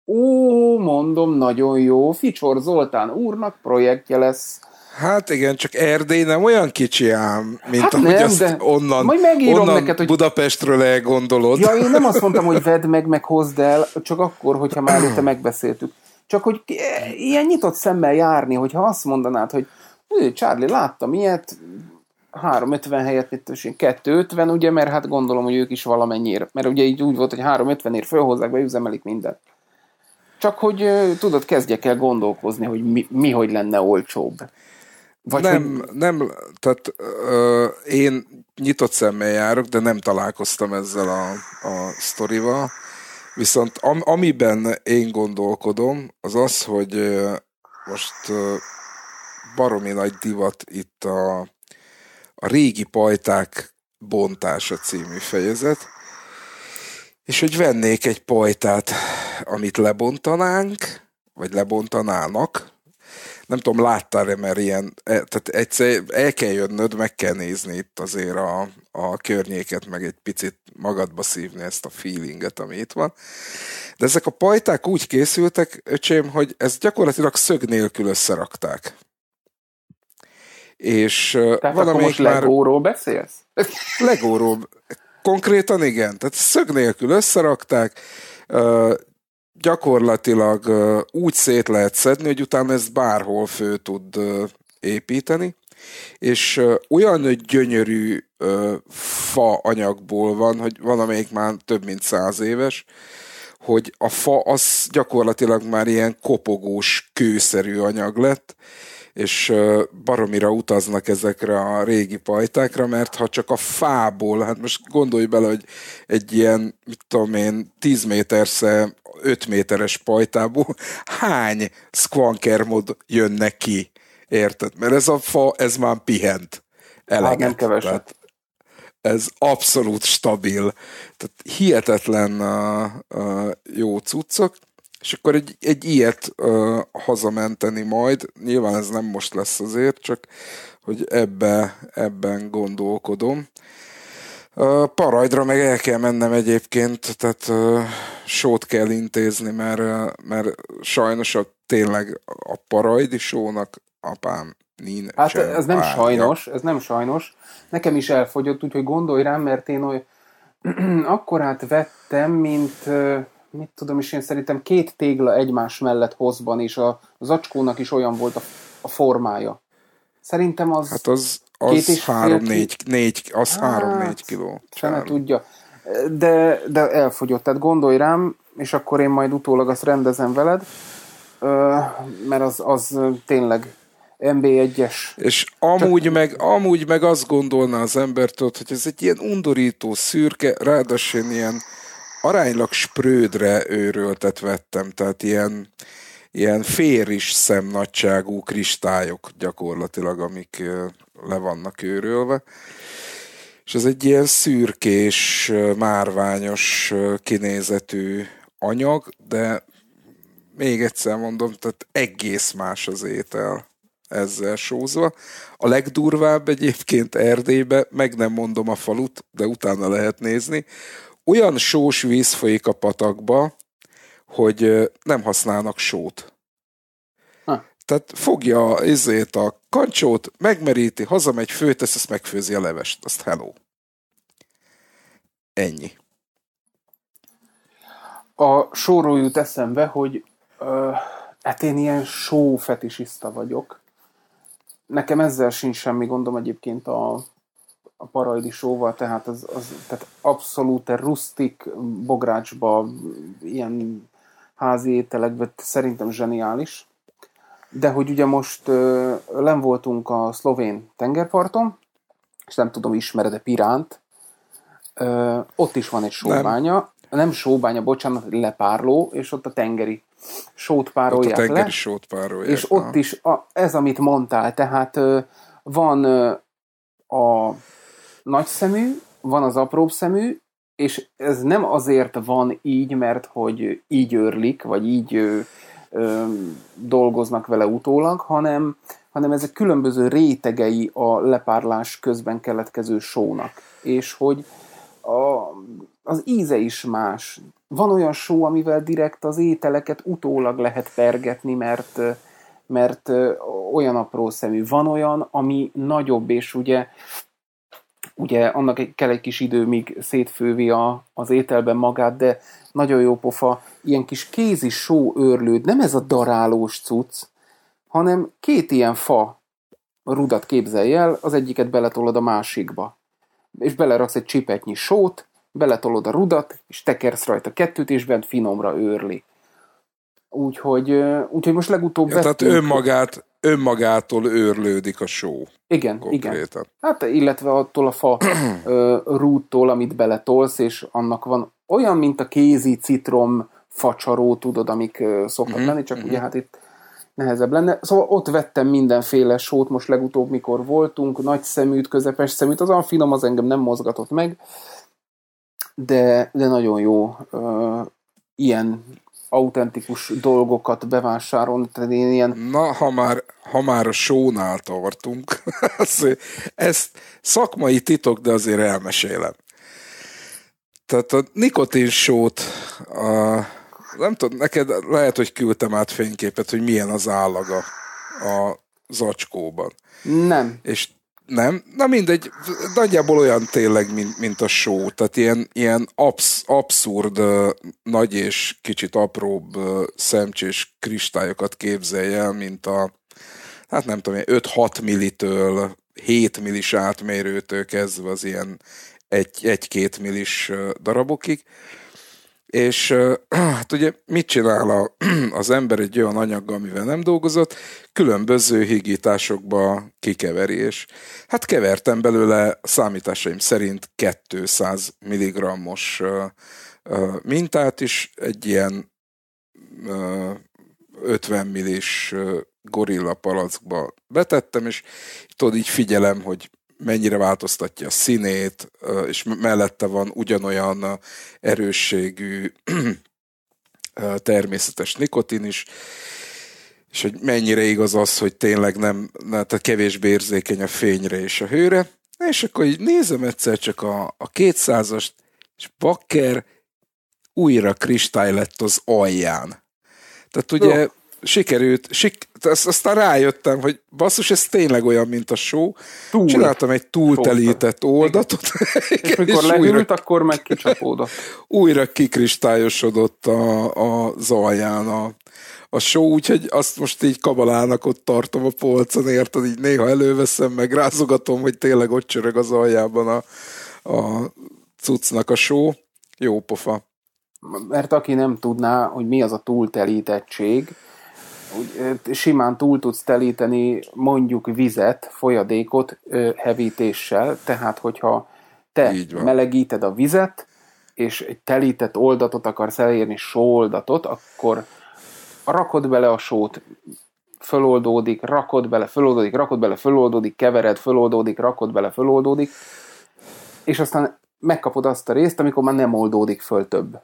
Ó, mondom, nagyon jó, Ficsor Zoltán úrnak projektje lesz. Hát igen, csak Erdély nem olyan kicsi ám, mint hát ahogy nem, azt onnan, majd megírom onnan neked, hogy... Budapestről elgondolod. Ja, én nem azt mondtam, hogy vedd meg, meg hozd el, csak akkor, hogyha már előtte megbeszéltük. Csak hogy eh, ilyen nyitott szemmel járni, hogyha azt mondanád, hogy Charlie, láttam ilyet, 350 helyett, mint tudom, 250, ugye, mert hát gondolom, hogy ők is valamennyire, mert ugye így úgy volt, hogy 350-ért fölhozzák, beüzemelik mindent. Csak hogy eh, tudod, kezdjek el gondolkozni, hogy mi, mi hogy lenne olcsóbb. Vagy nem, hogy... nem, tehát ö, én nyitott szemmel járok, de nem találkoztam ezzel a, a sztorival. Viszont am, amiben én gondolkodom, az az, hogy ö, most ö, baromi nagy divat itt a, a régi pajták bontása című fejezet, és hogy vennék egy pajtát, amit lebontanánk, vagy lebontanának, nem tudom, láttál-e, mert ilyen, e, tehát egyszer el kell jönnöd, meg kell nézni itt azért a, a környéket, meg egy picit magadba szívni ezt a feelinget, ami itt van. De ezek a pajták úgy készültek, öcsém, hogy ezt gyakorlatilag szög nélkül összerakták. És Tehát akkor most már... legóról beszélsz? Legóról, konkrétan igen. Tehát szög nélkül összerakták, gyakorlatilag úgy szét lehet szedni, hogy utána ezt bárhol fő tud építeni, és olyan gyönyörű fa anyagból van, hogy van, amelyik már több mint száz éves, hogy a fa az gyakorlatilag már ilyen kopogós, kőszerű anyag lett, és baromira utaznak ezekre a régi pajtákra, mert ha csak a fából, hát most gondolj bele, hogy egy ilyen, mit tudom én, 10 métersze 5 méteres pajtából hány squankermod jönnek ki, érted? Mert ez a fa, ez már pihent. Eleget. Hát nem keveset. Tehát ez abszolút stabil. Tehát hihetetlen a, uh, a uh, jó cuccok. És akkor egy, egy ilyet uh, hazamenteni majd, nyilván ez nem most lesz azért, csak hogy ebbe, ebben gondolkodom. Parajdra meg el kell mennem egyébként, tehát sót kell intézni, mert, mert sajnos a, tényleg a parajdi sónak apám nincs. Hát ez nem állja. sajnos, ez nem sajnos. Nekem is elfogyott, úgyhogy gondolj rám, mert én oly akkorát vettem, mint mit tudom is, én szerintem két tégla egymás mellett hozban, és a, zacskónak is olyan volt a, a formája. Szerintem az... Hát az az 3-4 az hát, kiló. Fene tudja. De, de elfogyott, tehát gondolj rám, és akkor én majd utólag azt rendezem veled, mert az, az tényleg MB1-es. És amúgy, Csak... meg, amúgy meg azt gondolná az embertől, hogy ez egy ilyen undorító szürke, ráadásul ilyen aránylag sprődre őröltet vettem, tehát ilyen, ilyen fér is szemnagyságú kristályok gyakorlatilag, amik le vannak őrülve. És ez egy ilyen szürkés, márványos kinézetű anyag, de még egyszer mondom, tehát egész más az étel ezzel sózva. A legdurvább egyébként Erdélybe, meg nem mondom a falut, de utána lehet nézni, olyan sós víz folyik a patakba, hogy nem használnak sót. Ha. Tehát fogja izét a kancsót, megmeríti, hazamegy, főtesz, ezt megfőzi a levest. Azt hello. Ennyi. A sóról jut eszembe, hogy ö, hát én ilyen só fetisista vagyok. Nekem ezzel sincs semmi gondom egyébként a, a parajdi sóval, tehát az, az tehát abszolút rustik bográcsba, ilyen házi ételekben szerintem zseniális de hogy ugye most nem voltunk a szlovén tengerparton, és nem tudom, ismered-e Piránt, ö, ott is van egy sóbánya, nem. nem sóbánya, bocsánat, lepárló, és ott a tengeri sót párolják ott a tengeri le, sót párolják, és na. ott is a, ez, amit mondtál, tehát ö, van ö, a nagyszemű, van az apróbb szemű, és ez nem azért van így, mert hogy így őrlik, vagy így ö, dolgoznak vele utólag, hanem, hanem ezek különböző rétegei a lepárlás közben keletkező sónak. És hogy a, az íze is más. Van olyan só, amivel direkt az ételeket utólag lehet pergetni, mert, mert olyan apró szemű. Van olyan, ami nagyobb, és ugye ugye annak kell egy kis idő, míg szétfővi a, az ételben magát, de nagyon jó pofa, ilyen kis kézi só őrlőd, nem ez a darálós cucc, hanem két ilyen fa rudat képzelj el, az egyiket beletolod a másikba. És beleraksz egy csipetnyi sót, beletolod a rudat, és tekersz rajta kettőt, és bent finomra őrli. Úgyhogy, úgyhogy most legutóbb ja, Tehát önmagát, önmagától őrlődik a só. Igen, konkrétan. igen. Hát illetve attól a fa rúttól, amit beletolsz, és annak van olyan, mint a kézi citrom facsaró, tudod, amik szoktak mm-hmm, lenni, csak mm-hmm. ugye hát itt nehezebb lenne. Szóval ott vettem mindenféle sót, most legutóbb, mikor voltunk, nagy szeműt, közepes szeműt, az a finom, az engem nem mozgatott meg, de, de nagyon jó ö, ilyen autentikus dolgokat bevásárolni, tehát én ilyen... Na, ha már, ha már a sónál tartunk, ezt szakmai titok, de azért elmesélem. Tehát a nikotin sót, a, nem tudom, neked lehet, hogy küldtem át fényképet, hogy milyen az állaga a zacskóban. Nem. És nem? Na mindegy, nagyjából olyan tényleg, mint, mint a show. Tehát ilyen, ilyen absz, abszurd, nagy és kicsit apróbb szemcsés kristályokat képzelj el, mint a hát nem tudom, 5-6 millitől 7 millis átmérőtől kezdve az ilyen 1-2 millis darabokig. És hát ugye mit csinál a, az ember egy olyan anyaggal, amivel nem dolgozott? Különböző hígításokba kikeveri, és hát kevertem belőle számításaim szerint 200 mg-os mintát is, egy ilyen 50 millis gorilla palackba betettem, és tudod, így figyelem, hogy mennyire változtatja a színét, és mellette van ugyanolyan erősségű természetes nikotin is, és hogy mennyire igaz az, hogy tényleg nem, tehát kevésbé érzékeny a fényre és a hőre, és akkor így nézem egyszer csak a, a 200-ast, és bakker újra kristály lett az alján. Tehát ugye Jó. sikerült, sik, azt, aztán rájöttem, hogy basszus, ez tényleg olyan, mint a show. Túl. Csináltam egy túltelített oldatot. Igen, és mikor és legült, újra, akkor meg kicsapódott. Újra kikristályosodott a, a zaján a, a show, úgyhogy azt most így kabalának ott tartom a polcon, érted? Így néha előveszem, meg rázogatom, hogy tényleg ott csörög az aljában a, a cuccnak a show. Jó pofa. Mert aki nem tudná, hogy mi az a túltelítettség, úgy, simán túl tudsz telíteni mondjuk vizet, folyadékot hevítéssel, tehát hogyha te melegíted a vizet, és egy telített oldatot akarsz elérni, sóoldatot, akkor rakod bele a sót, föloldódik, rakod bele, föloldódik, rakod bele, föloldódik, kevered, föloldódik, rakod bele, föloldódik, és aztán megkapod azt a részt, amikor már nem oldódik föl több.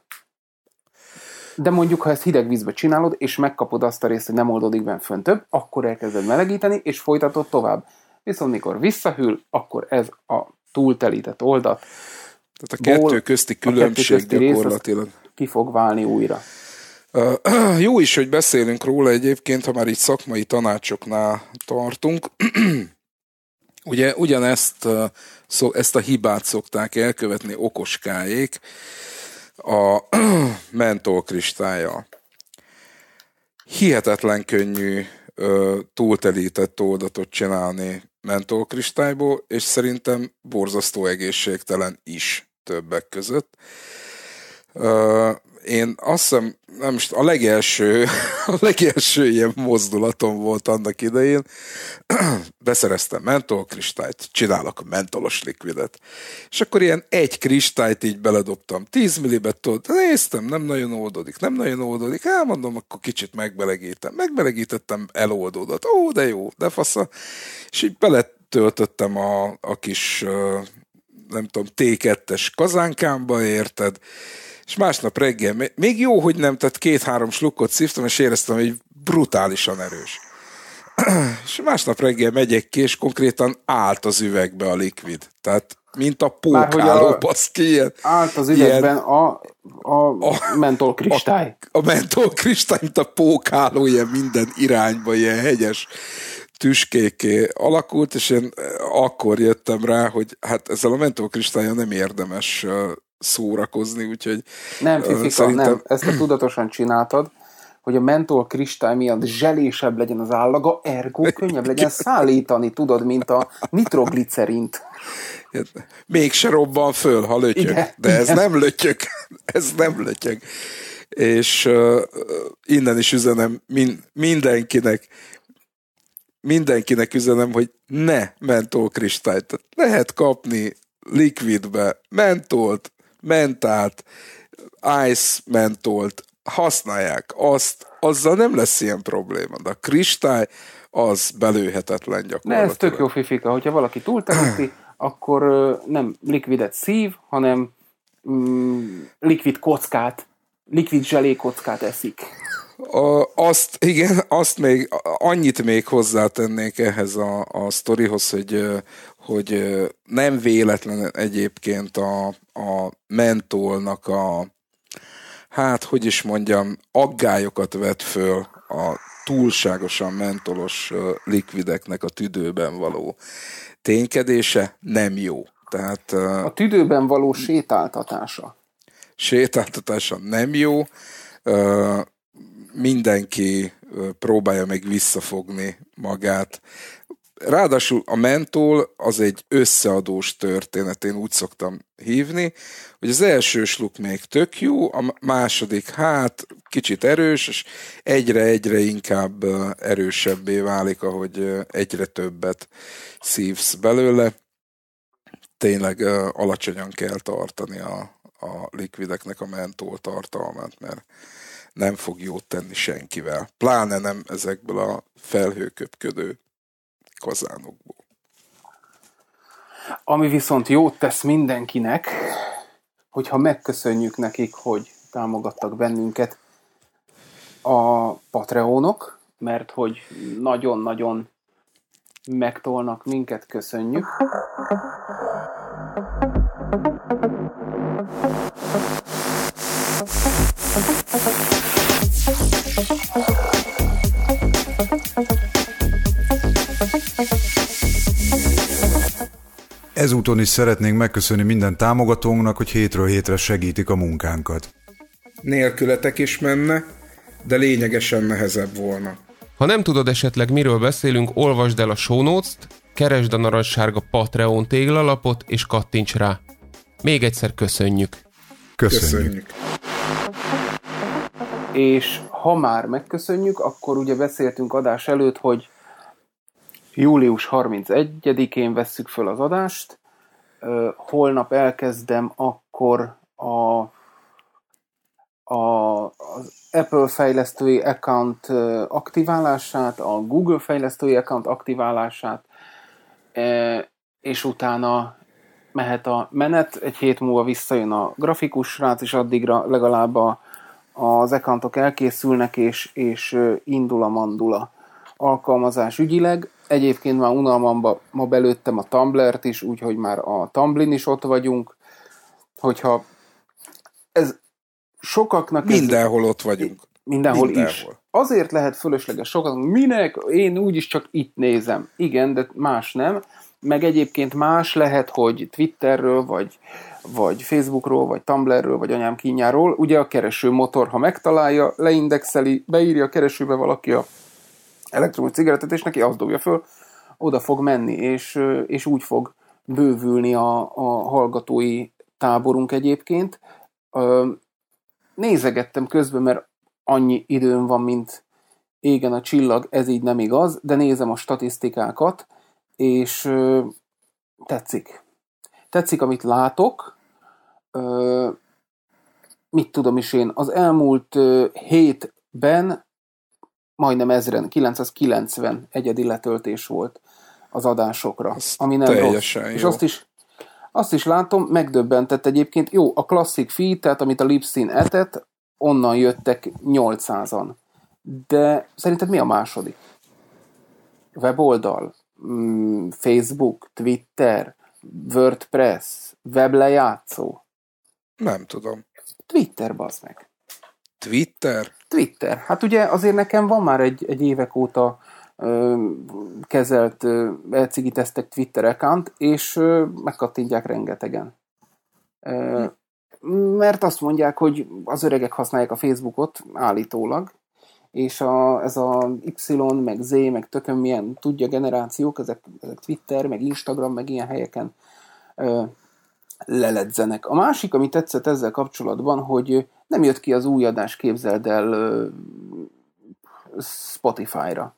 De mondjuk, ha ezt hideg vízbe csinálod, és megkapod azt a részt, hogy nem oldódik benne fönn több, akkor elkezded melegíteni, és folytatod tovább. Viszont mikor visszahűl, akkor ez a túltelített oldat. Tehát a kettő ból, közti különbség kettő közti gyakorlatilag. Ki fog válni újra. Uh, jó is, hogy beszélünk róla egyébként, ha már így szakmai tanácsoknál tartunk. Ugye ugyanezt szó, ezt a hibát szokták elkövetni okoskáék, a mentol kristálya. Hihetetlen könnyű túltelített oldatot csinálni mentolkristályból, és szerintem borzasztó egészségtelen is többek között én azt hiszem, nem is, a legelső, a legelső ilyen mozdulatom volt annak idején. Beszereztem mentolkristályt, csinálok mentolos likvidet. És akkor ilyen egy kristályt így beledobtam, 10 millibet, tudod, néztem, nem nagyon oldódik, nem nagyon oldódik, elmondom, hát akkor kicsit megbelegítem. Megbelegítettem, eloldódott. Ó, de jó, de fasza. És így beletöltöttem a, a kis, nem tudom, T2-es kazánkámba, érted? és másnap reggel, még jó, hogy nem, tehát két-három slukkot szívtam, és éreztem, hogy brutálisan erős. és másnap reggel megyek ki, és konkrétan állt az üvegbe a likvid. Tehát mint a pókáló, baszki, ilyen. Állt az üvegben ilyen, a, a, a mentol kristály. A, a mentol kristály, mint a pókáló, ilyen minden irányba, ilyen hegyes tüskéké alakult, és én eh, akkor jöttem rá, hogy hát ezzel a mentolkristályon nem érdemes eh, szórakozni, úgyhogy Nem, fizika, szerintem... nem. Ezt a tudatosan csináltad, hogy a mentol kristály miatt zselésebb legyen az állaga, ergo könnyebb legyen szállítani, tudod, mint a nitroglicerint. Mégse robban föl, ha lötyög. Igen, De ez igen. nem lötyög. Ez nem lötyög. És uh, innen is üzenem min- mindenkinek, mindenkinek üzenem, hogy ne mentol kristályt, Lehet kapni likvidbe mentolt, mentát, ice mentolt használják, azt, azzal nem lesz ilyen probléma, de a kristály az belőhetetlen gyakorlatilag. De ez tök jó fifika, hogyha valaki túlteríti, akkor nem likvidet szív, hanem mm, likvid kockát, likvid zselé kockát eszik. A, azt, igen, azt még, annyit még hozzátennék ehhez a, a sztorihoz, hogy hogy nem véletlen egyébként a, a mentolnak a, hát hogy is mondjam, aggályokat vet föl a túlságosan mentolos likvideknek a tüdőben való ténykedése nem jó. Tehát, a tüdőben való sétáltatása. Sétáltatása nem jó. Mindenki próbálja meg visszafogni magát Ráadásul a mentól az egy összeadós történet, én úgy szoktam hívni, hogy az első sluk még tök jó, a második hát kicsit erős, és egyre-egyre inkább erősebbé válik, ahogy egyre többet szívsz belőle. Tényleg alacsonyan kell tartani a, a likvideknek a mentol tartalmát, mert nem fog jót tenni senkivel. Pláne nem ezekből a felhőköpködő kazánokból. Ami viszont jót tesz mindenkinek, hogyha megköszönjük nekik, hogy támogattak bennünket a Patreonok, mert hogy nagyon-nagyon megtolnak minket, köszönjük. Thank you. Ezúton is szeretnénk megköszönni minden támogatónknak, hogy hétről hétre segítik a munkánkat. Nélkületek is menne, de lényegesen nehezebb volna. Ha nem tudod esetleg miről beszélünk, olvasd el a show notes-t, keresd a narancssárga Patreon téglalapot és kattints rá. Még egyszer köszönjük. Köszönjük. köszönjük. És ha már megköszönjük, akkor ugye beszéltünk adás előtt, hogy július 31-én vesszük föl az adást. Holnap elkezdem akkor a, a, az Apple fejlesztői account aktiválását, a Google fejlesztői account aktiválását, és utána mehet a menet, egy hét múlva visszajön a grafikus srác, és addigra legalább a, az accountok elkészülnek, és, és indul a mandula alkalmazás ügyileg. Egyébként már unalmamba ma belőttem a Tumblr-t is, úgyhogy már a Tumblin is ott vagyunk. Hogyha ez sokaknak... Mindenhol ez, ott vagyunk. Mindenhol, mindenhol is. Azért lehet fölösleges sokaknak, minek? Én úgyis csak itt nézem. Igen, de más nem. Meg egyébként más lehet, hogy Twitterről, vagy, vagy Facebookról, vagy Tumblrről, vagy anyám kínjáról. Ugye a kereső motor, ha megtalálja, leindexeli, beírja a keresőbe valaki a elektromos cigarettát, és neki azt dobja föl, oda fog menni, és, és úgy fog bővülni a, a hallgatói táborunk egyébként. Nézegettem közben, mert annyi időm van, mint égen a csillag, ez így nem igaz, de nézem a statisztikákat, és tetszik. Tetszik, amit látok. Mit tudom is én, az elmúlt hétben majdnem ezren, 990 egyedi letöltés volt az adásokra, Ez ami nem rossz. Jó. És azt is, azt is látom, megdöbbentett egyébként, jó, a klasszik feed, tehát amit a Lipszín etett, onnan jöttek 800-an. De szerinted mi a második? Weboldal, mm, Facebook, Twitter, WordPress, weblejátszó? Nem tudom. Twitter, bazd meg. Twitter? Twitter. Hát ugye azért nekem van már egy, egy évek óta ö, kezelt elcigiteztek Twitter account, és ö, megkattintják rengetegen. Ö, mert azt mondják, hogy az öregek használják a Facebookot, állítólag, és a, ez a Y, meg Z, meg tökön milyen tudja generációk, ezek, ezek Twitter, meg Instagram, meg ilyen helyeken ö, leledzenek. A másik, ami tetszett ezzel kapcsolatban, hogy nem jött ki az új adás, képzeld el Spotify-ra.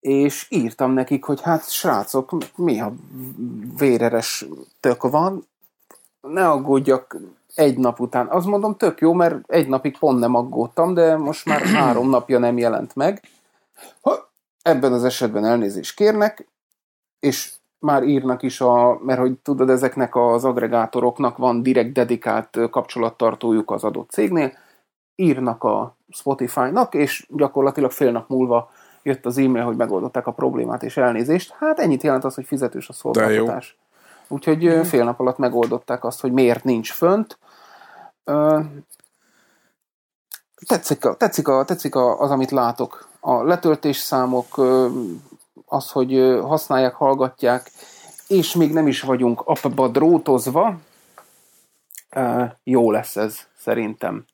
És írtam nekik, hogy hát srácok, mi a véreres tök van, ne aggódjak egy nap után. Azt mondom, tök jó, mert egy napig pont nem aggódtam, de most már három napja nem jelent meg. Ha, ebben az esetben elnézést kérnek, és már írnak is, a, mert hogy tudod, ezeknek az agregátoroknak van direkt dedikált kapcsolattartójuk az adott cégnél, írnak a Spotify-nak, és gyakorlatilag fél nap múlva jött az e-mail, hogy megoldották a problémát és elnézést. Hát ennyit jelent az, hogy fizetős a szolgáltatás. Úgyhogy mhm. fél nap alatt megoldották azt, hogy miért nincs fönt. Tetszik, a, tetszik, a, tetszik a, az, amit látok. A letöltésszámok az, hogy használják, hallgatják, és még nem is vagyunk apba drótozva, jó lesz ez szerintem.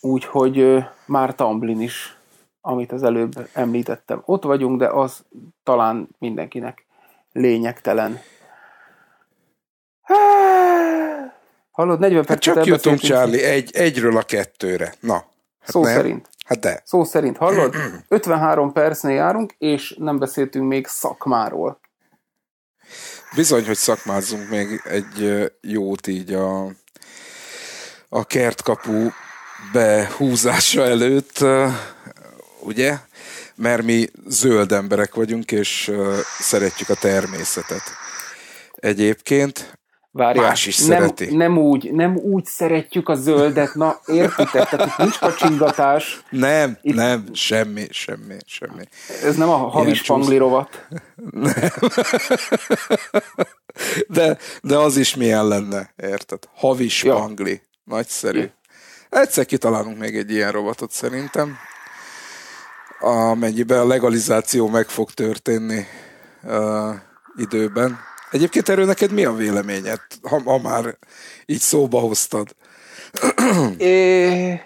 Úgyhogy már Tamblin is, amit az előbb említettem, ott vagyunk, de az talán mindenkinek lényegtelen. Hallod, 40 percet hát Csak jutunk, Charlie, egy, egyről a kettőre. Na. Hát Szó nem. szerint. Hát de. Szó szerint, hallod? 53 percnél járunk, és nem beszéltünk még szakmáról. Bizony, hogy szakmázzunk még egy jót így a, a kertkapu behúzása előtt, ugye? Mert mi zöld emberek vagyunk, és szeretjük a természetet. Egyébként Várja, Más is nem, szereti. Nem úgy, nem úgy szeretjük a zöldet, na értitek, tehát itt nincs kacsingatás. Nem, itt... nem, semmi, semmi, semmi. Ez nem a havis pangli rovat. Nem. De, de az is milyen lenne, érted? Havis ja. pangli, nagyszerű. Ja. Egyszer kitalálunk még egy ilyen robotot szerintem, amennyiben a legalizáció meg fog történni uh, időben Egyébként erről neked mi a véleményed, ha, ha már így szóba hoztad? é...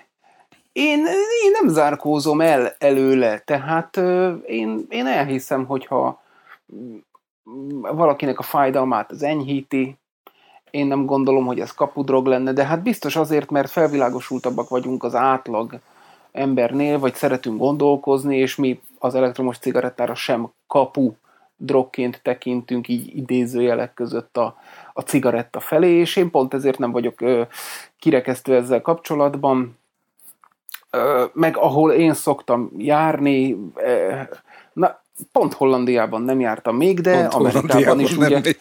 Én, én nem zárkózom el előle, tehát én, én elhiszem, hogyha valakinek a fájdalmát az enyhíti, én nem gondolom, hogy ez kapudrog lenne, de hát biztos azért, mert felvilágosultabbak vagyunk az átlag embernél, vagy szeretünk gondolkozni, és mi az elektromos cigarettára sem kapu drogként tekintünk így idézőjelek között a, a cigaretta felé, és én pont ezért nem vagyok ö, kirekesztő ezzel kapcsolatban. Ö, meg ahol én szoktam járni, ö, na, pont Hollandiában nem jártam még, de pont Amerikában is, ugye, még.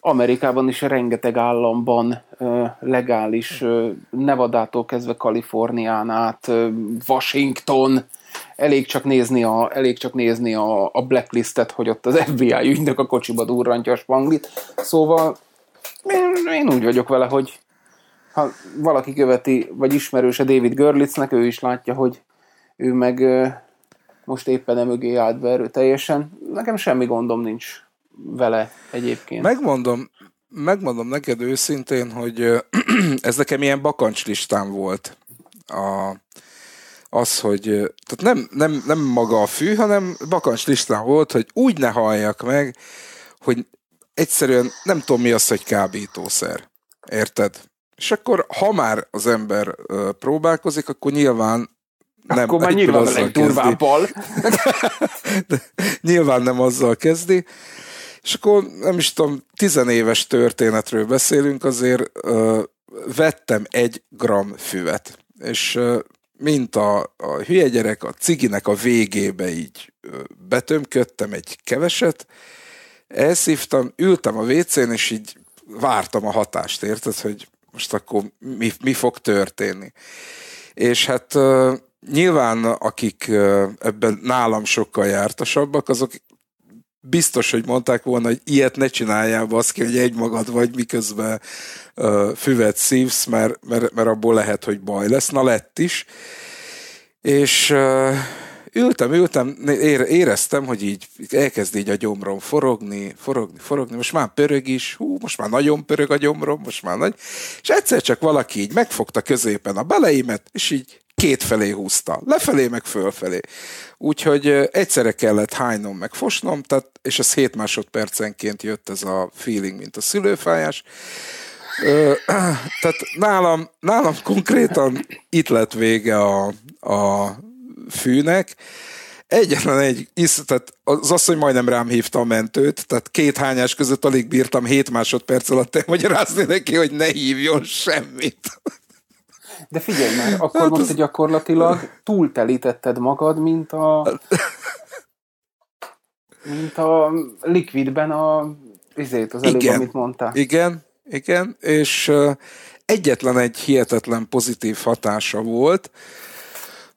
Amerikában is rengeteg államban ö, legális, ö, Nevadától kezdve Kalifornián át, ö, Washington, elég csak nézni a, elég csak nézni a, a blacklistet, hogy ott az FBI ügynök a kocsiba durrantja a spanglit. Szóval én, én úgy vagyok vele, hogy ha valaki követi, vagy ismerőse David Görlitznek, ő is látja, hogy ő meg most éppen emögé állt be teljesen, Nekem semmi gondom nincs vele egyébként. Megmondom, megmondom neked őszintén, hogy ez nekem ilyen bakancslistám volt a, az, hogy tehát nem, nem, nem maga a fű, hanem bakancs listán volt, hogy úgy ne halljak meg, hogy egyszerűen nem tudom mi az, hogy kábítószer. Érted? És akkor, ha már az ember próbálkozik, akkor nyilván nem, akkor már nyilván azzal a nyilván nem azzal kezdi. És akkor nem is tudom, tizenéves történetről beszélünk, azért vettem egy gram füvet. És mint a, a hülye gyerek, a ciginek a végébe így betömködtem egy keveset, elszívtam, ültem a vécén, és így vártam a hatást, érted, hogy most akkor mi, mi fog történni. És hát nyilván akik ebben nálam sokkal jártasabbak, azok biztos, hogy mondták volna, hogy ilyet ne csináljál, baszki, hogy egymagad vagy, miközben uh, füvet szívsz, mert, mert, mert abból lehet, hogy baj lesz. Na lett is. És uh, ültem, ültem, éreztem, hogy így elkezd így a gyomrom forogni, forogni, forogni, most már pörög is, hú, most már nagyon pörög a gyomrom, most már nagy, és egyszer csak valaki így megfogta középen a beleimet, és így kétfelé húzta, lefelé meg fölfelé. Úgyhogy egyszerre kellett hánynom meg fosnom, tehát, és ez 7 másodpercenként jött ez a feeling, mint a szülőfájás. Ö, tehát nálam, nálam konkrétan itt lett vége a, a fűnek. Egyetlen egy, isz, tehát az hogy majdnem rám hívta a mentőt, tehát két hányás között alig bírtam 7 másodperc alatt elmagyarázni neki, hogy ne hívjon semmit. De figyelj már, akkor hát most az... gyakorlatilag túltelítetted magad, mint a... mint a likvidben a izét az előbb, amit mondtál. Igen, igen, és egyetlen egy hihetetlen pozitív hatása volt,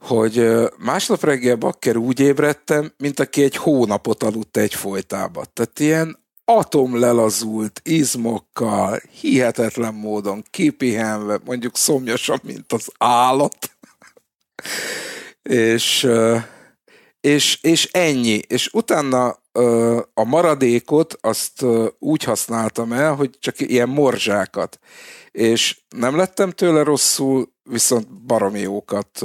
hogy másnap reggel Bakker úgy ébredtem, mint aki egy hónapot aludt egy Tehát ilyen atom lelazult, izmokkal, hihetetlen módon kipihenve, mondjuk szomjasabb, mint az állat. és, és, és ennyi. És utána a maradékot azt úgy használtam el, hogy csak ilyen morzsákat. És nem lettem tőle rosszul, viszont baromi jókat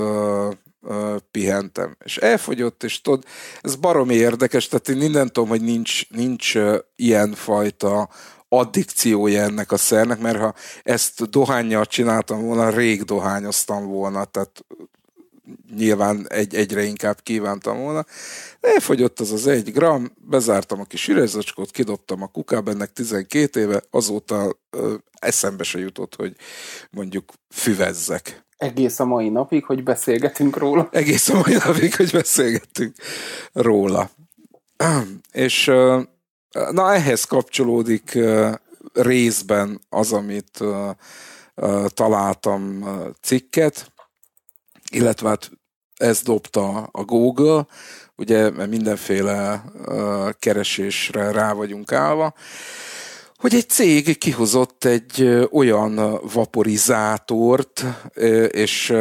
pihentem. És elfogyott, és tudod, ez baromi érdekes, tehát én innen tudom, hogy nincs, nincs ilyen fajta addikciója ennek a szernek, mert ha ezt dohányjal csináltam volna, rég dohányoztam volna, tehát nyilván egy, egyre inkább kívántam volna. Elfogyott az az egy gram, bezártam a kis üreszacskót, kidobtam a kukába, ennek 12 éve, azóta ö, eszembe se jutott, hogy mondjuk füvezzek. Egész a mai napig, hogy beszélgetünk róla. Egész a mai napig, hogy beszélgetünk róla. És na ehhez kapcsolódik részben az, amit találtam cikket, illetve hát ezt dobta a Google, ugye mert mindenféle keresésre rá vagyunk állva, hogy egy cég kihozott egy olyan vaporizátort, és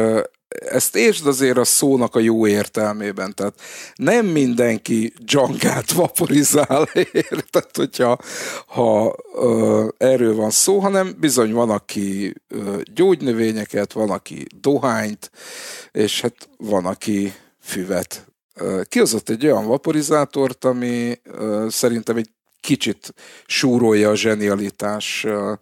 ezt értsd azért a szónak a jó értelmében, tehát nem mindenki dzsangát vaporizál, érted, hogyha ha, ö, erről van szó, hanem bizony van, aki ö, gyógynövényeket, van, aki dohányt, és hát van, aki füvet. Kihozott egy olyan vaporizátort, ami ö, szerintem egy kicsit súrolja a zsenialitás ö,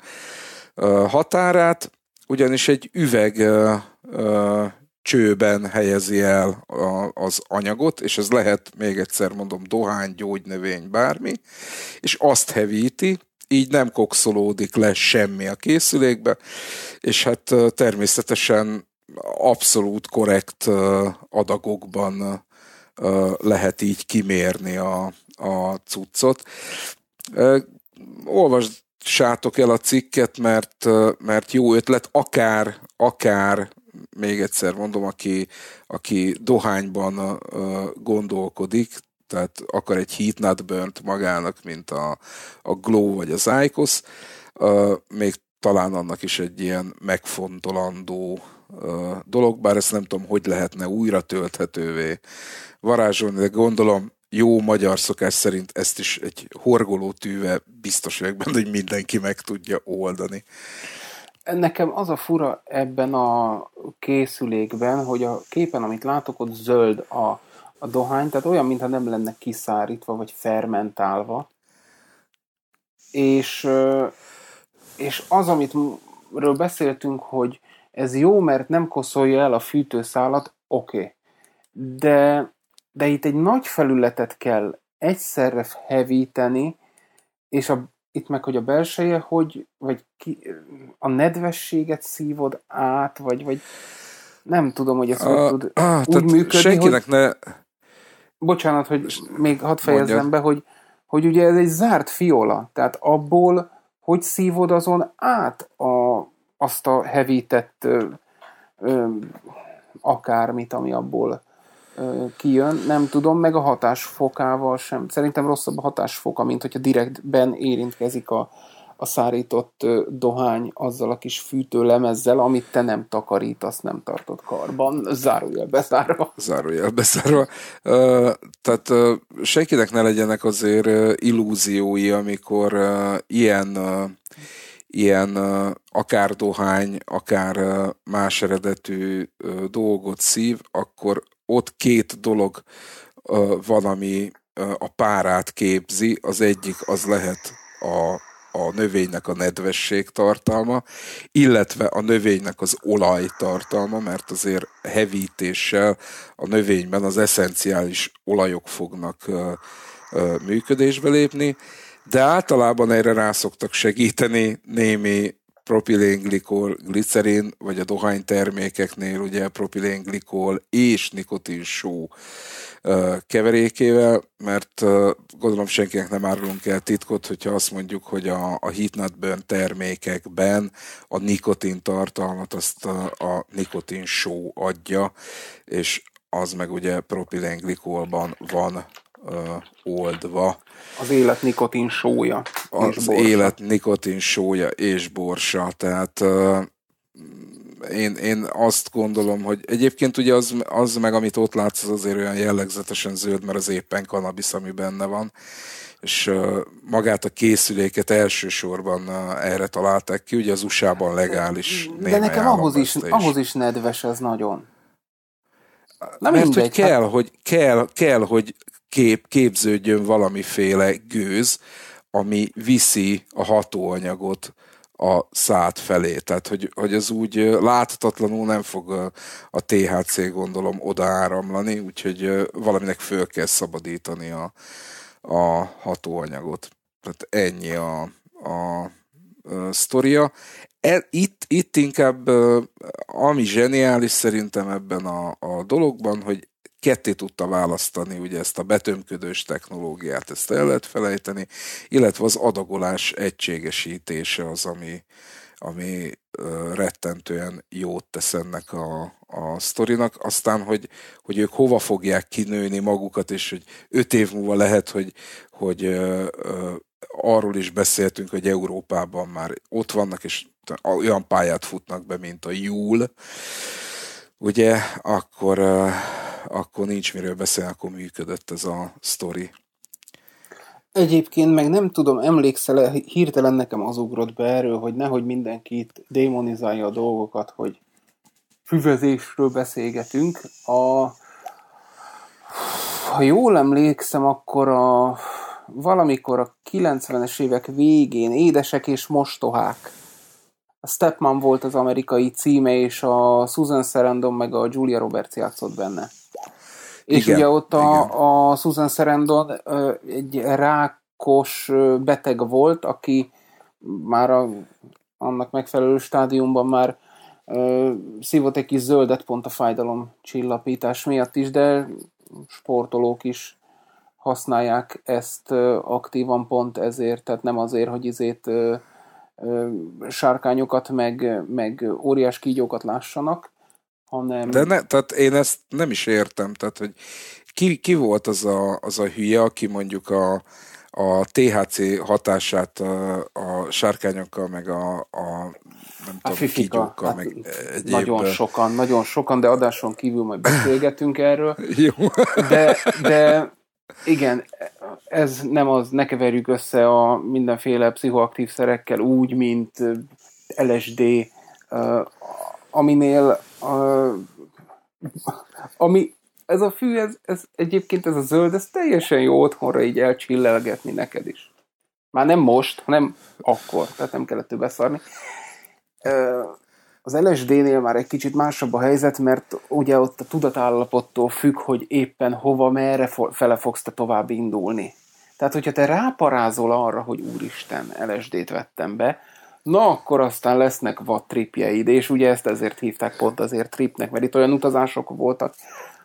ö, határát, ugyanis egy üveg ö, ö, csőben helyezi el a, az anyagot, és ez lehet, még egyszer mondom, dohány, gyógynövény, bármi, és azt hevíti, így nem kokszolódik le semmi a készülékbe, és hát természetesen abszolút korrekt adagokban lehet így kimérni a, a cuccot. Olvasd sátok el a cikket, mert, mert jó ötlet, akár, akár még egyszer mondom, aki, aki dohányban uh, gondolkodik, tehát akar egy heat not burnt magának, mint a, a Glow vagy az Icos, uh, még talán annak is egy ilyen megfontolandó dolog, bár ezt nem tudom, hogy lehetne újra tölthetővé varázsolni, de gondolom jó magyar szokás szerint ezt is egy horgoló tűve biztos vagyok benne, hogy mindenki meg tudja oldani nekem az a fura ebben a készülékben, hogy a képen, amit látok, ott zöld a, a dohány, tehát olyan, mintha nem lenne kiszárítva, vagy fermentálva. És, és az, amit ről beszéltünk, hogy ez jó, mert nem koszolja el a fűtőszálat, oké. Okay. De, de itt egy nagy felületet kell egyszerre hevíteni, és a itt meg, hogy a belseje, hogy vagy ki, a nedvességet szívod át, vagy, vagy nem tudom, hogy ez a, hogy tud a, úgy működni, senkinek hogy... ne... Bocsánat, hogy még hadd fejezzem mondjad. be, hogy, hogy ugye ez egy zárt fiola, tehát abból, hogy szívod azon át a, azt a hevített ö, ö, akármit, ami abból kijön, nem tudom, meg a hatásfokával sem. Szerintem rosszabb a hatásfoka, mint hogyha direktben érintkezik a, a szárított dohány azzal a kis fűtőlemezzel, amit te nem takarítasz, nem tartod karban. Zárójel bezárva. Zárójel bezárva. tehát senkinek ne legyenek azért illúziói, amikor ilyen ilyen akár dohány, akár más eredetű dolgot szív, akkor ott két dolog valami a párát képzi. Az egyik az lehet a a növénynek a nedvesség tartalma, illetve a növénynek az olaj tartalma, mert azért hevítéssel a növényben az eszenciális olajok fognak működésbe lépni, de általában erre rá szoktak segíteni némi propilénglikol, glicerin, vagy a dohánytermékeknél ugye propilénglikol és nikotinsó keverékével, mert gondolom senkinek nem árulunk el titkot, hogyha azt mondjuk, hogy a, a burn termékekben a nikotin tartalmat azt a, a nikotinsó adja, és az meg ugye propilenglikolban van oldva. Az élet nikotin sója. Az élet nikotin sója és borsa. Tehát én, én azt gondolom, hogy egyébként ugye az, az meg, amit ott látsz, az azért olyan jellegzetesen zöld, mert az éppen kanabisz, ami benne van, és magát a készüléket elsősorban erre találták ki, ugye az USA-ban legális De nekem ahhoz is, is, ahhoz is nedves ez nagyon. Na Mert mindegy, hogy hát- kell, hát... hogy kell, kell, hogy kép, képződjön valamiféle gőz, ami viszi a hatóanyagot a szád felé. Tehát, hogy, hogy az úgy láthatatlanul nem fog a, a THC, gondolom, odaáramlani, úgyhogy valaminek föl kell szabadítani a, a hatóanyagot. Tehát ennyi a, a, a sztoria. E, itt, itt inkább ami zseniális szerintem ebben a, a dologban, hogy ketté tudta választani ugye ezt a betömködős technológiát, ezt el lehet felejteni, illetve az adagolás egységesítése az, ami, ami rettentően jót tesz ennek a, a sztorinak. Aztán, hogy, hogy ők hova fogják kinőni magukat, és hogy öt év múlva lehet, hogy, hogy ö, ö, arról is beszéltünk, hogy Európában már ott vannak, és olyan pályát futnak be, mint a Júl, ugye, akkor akkor nincs miről beszélni, akkor működött ez a sztori. Egyébként meg nem tudom, emlékszel hirtelen nekem az ugrott be erről, hogy nehogy mindenki itt démonizálja a dolgokat, hogy füvezésről beszélgetünk. A, ha jól emlékszem, akkor a, valamikor a 90-es évek végén Édesek és Mostohák. A Stepman volt az amerikai címe, és a Susan Sarandon meg a Julia Roberts játszott benne. És igen, ugye ott a, a Susan Sarandon egy rákos beteg volt, aki már a, annak megfelelő stádiumban már szívott egy kis zöldet pont a fájdalom csillapítás miatt is, de sportolók is használják ezt aktívan pont ezért, tehát nem azért, hogy izét sárkányokat meg, meg óriás kígyókat lássanak, hanem... De ne, tehát én ezt nem is értem, tehát hogy ki, ki volt az a, az a hülye, aki mondjuk a, a THC hatását a, a sárkányokkal, meg a, a nem a tudom, kígyókkal, hát meg egyéb... Nagyon sokan, nagyon sokan, de adáson kívül majd beszélgetünk erről. Jó. De, de igen, ez nem az, ne keverjük össze a mindenféle pszichoaktív szerekkel úgy, mint LSD, aminél a, ami, ez a fű, ez, ez, egyébként ez a zöld, ez teljesen jó otthonra így elcsillelgetni neked is. Már nem most, hanem akkor, tehát nem kellett többet szarni. Az LSD-nél már egy kicsit másabb a helyzet, mert ugye ott a tudatállapottól függ, hogy éppen hova, merre fele fogsz te tovább indulni. Tehát, hogyha te ráparázol arra, hogy úristen, LSD-t vettem be, na akkor aztán lesznek tripjeid, és ugye ezt ezért hívták pont azért tripnek, mert itt olyan utazások voltak,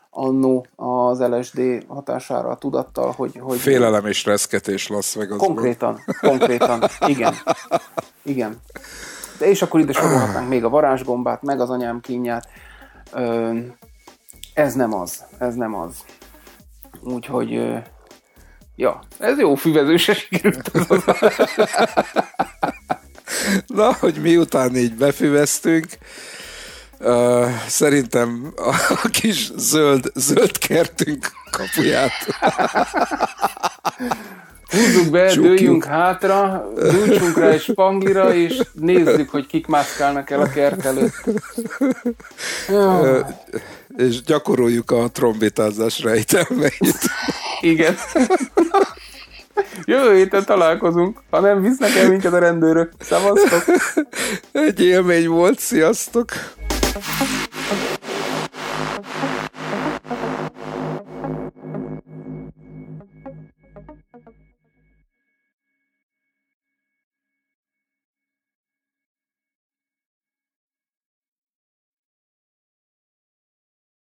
annó az LSD hatására a tudattal, hogy... hogy Félelem és reszketés meg Vegasban. Konkrétan, konkrétan, igen. Igen. De és akkor ide sorolhatnánk még a varázsgombát, meg az anyám kínját. Ez nem az, ez nem az. Úgyhogy, ja, ez jó füvezőse sikerült. Az az. Na, hogy miután így befüvesztünk, Uh, szerintem a kis zöld, zöld kertünk kapuját. Húzzuk be, dőljünk hátra, gyújtsunk rá egy spanglira, és nézzük, hogy kik mászkálnak el a kert előtt. és gyakoroljuk a trombitázás rejtelmeit. Igen. Jövő héten találkozunk, ha nem visznek el minket a rendőrök. Szevasztok! Egy élmény volt, sziasztok!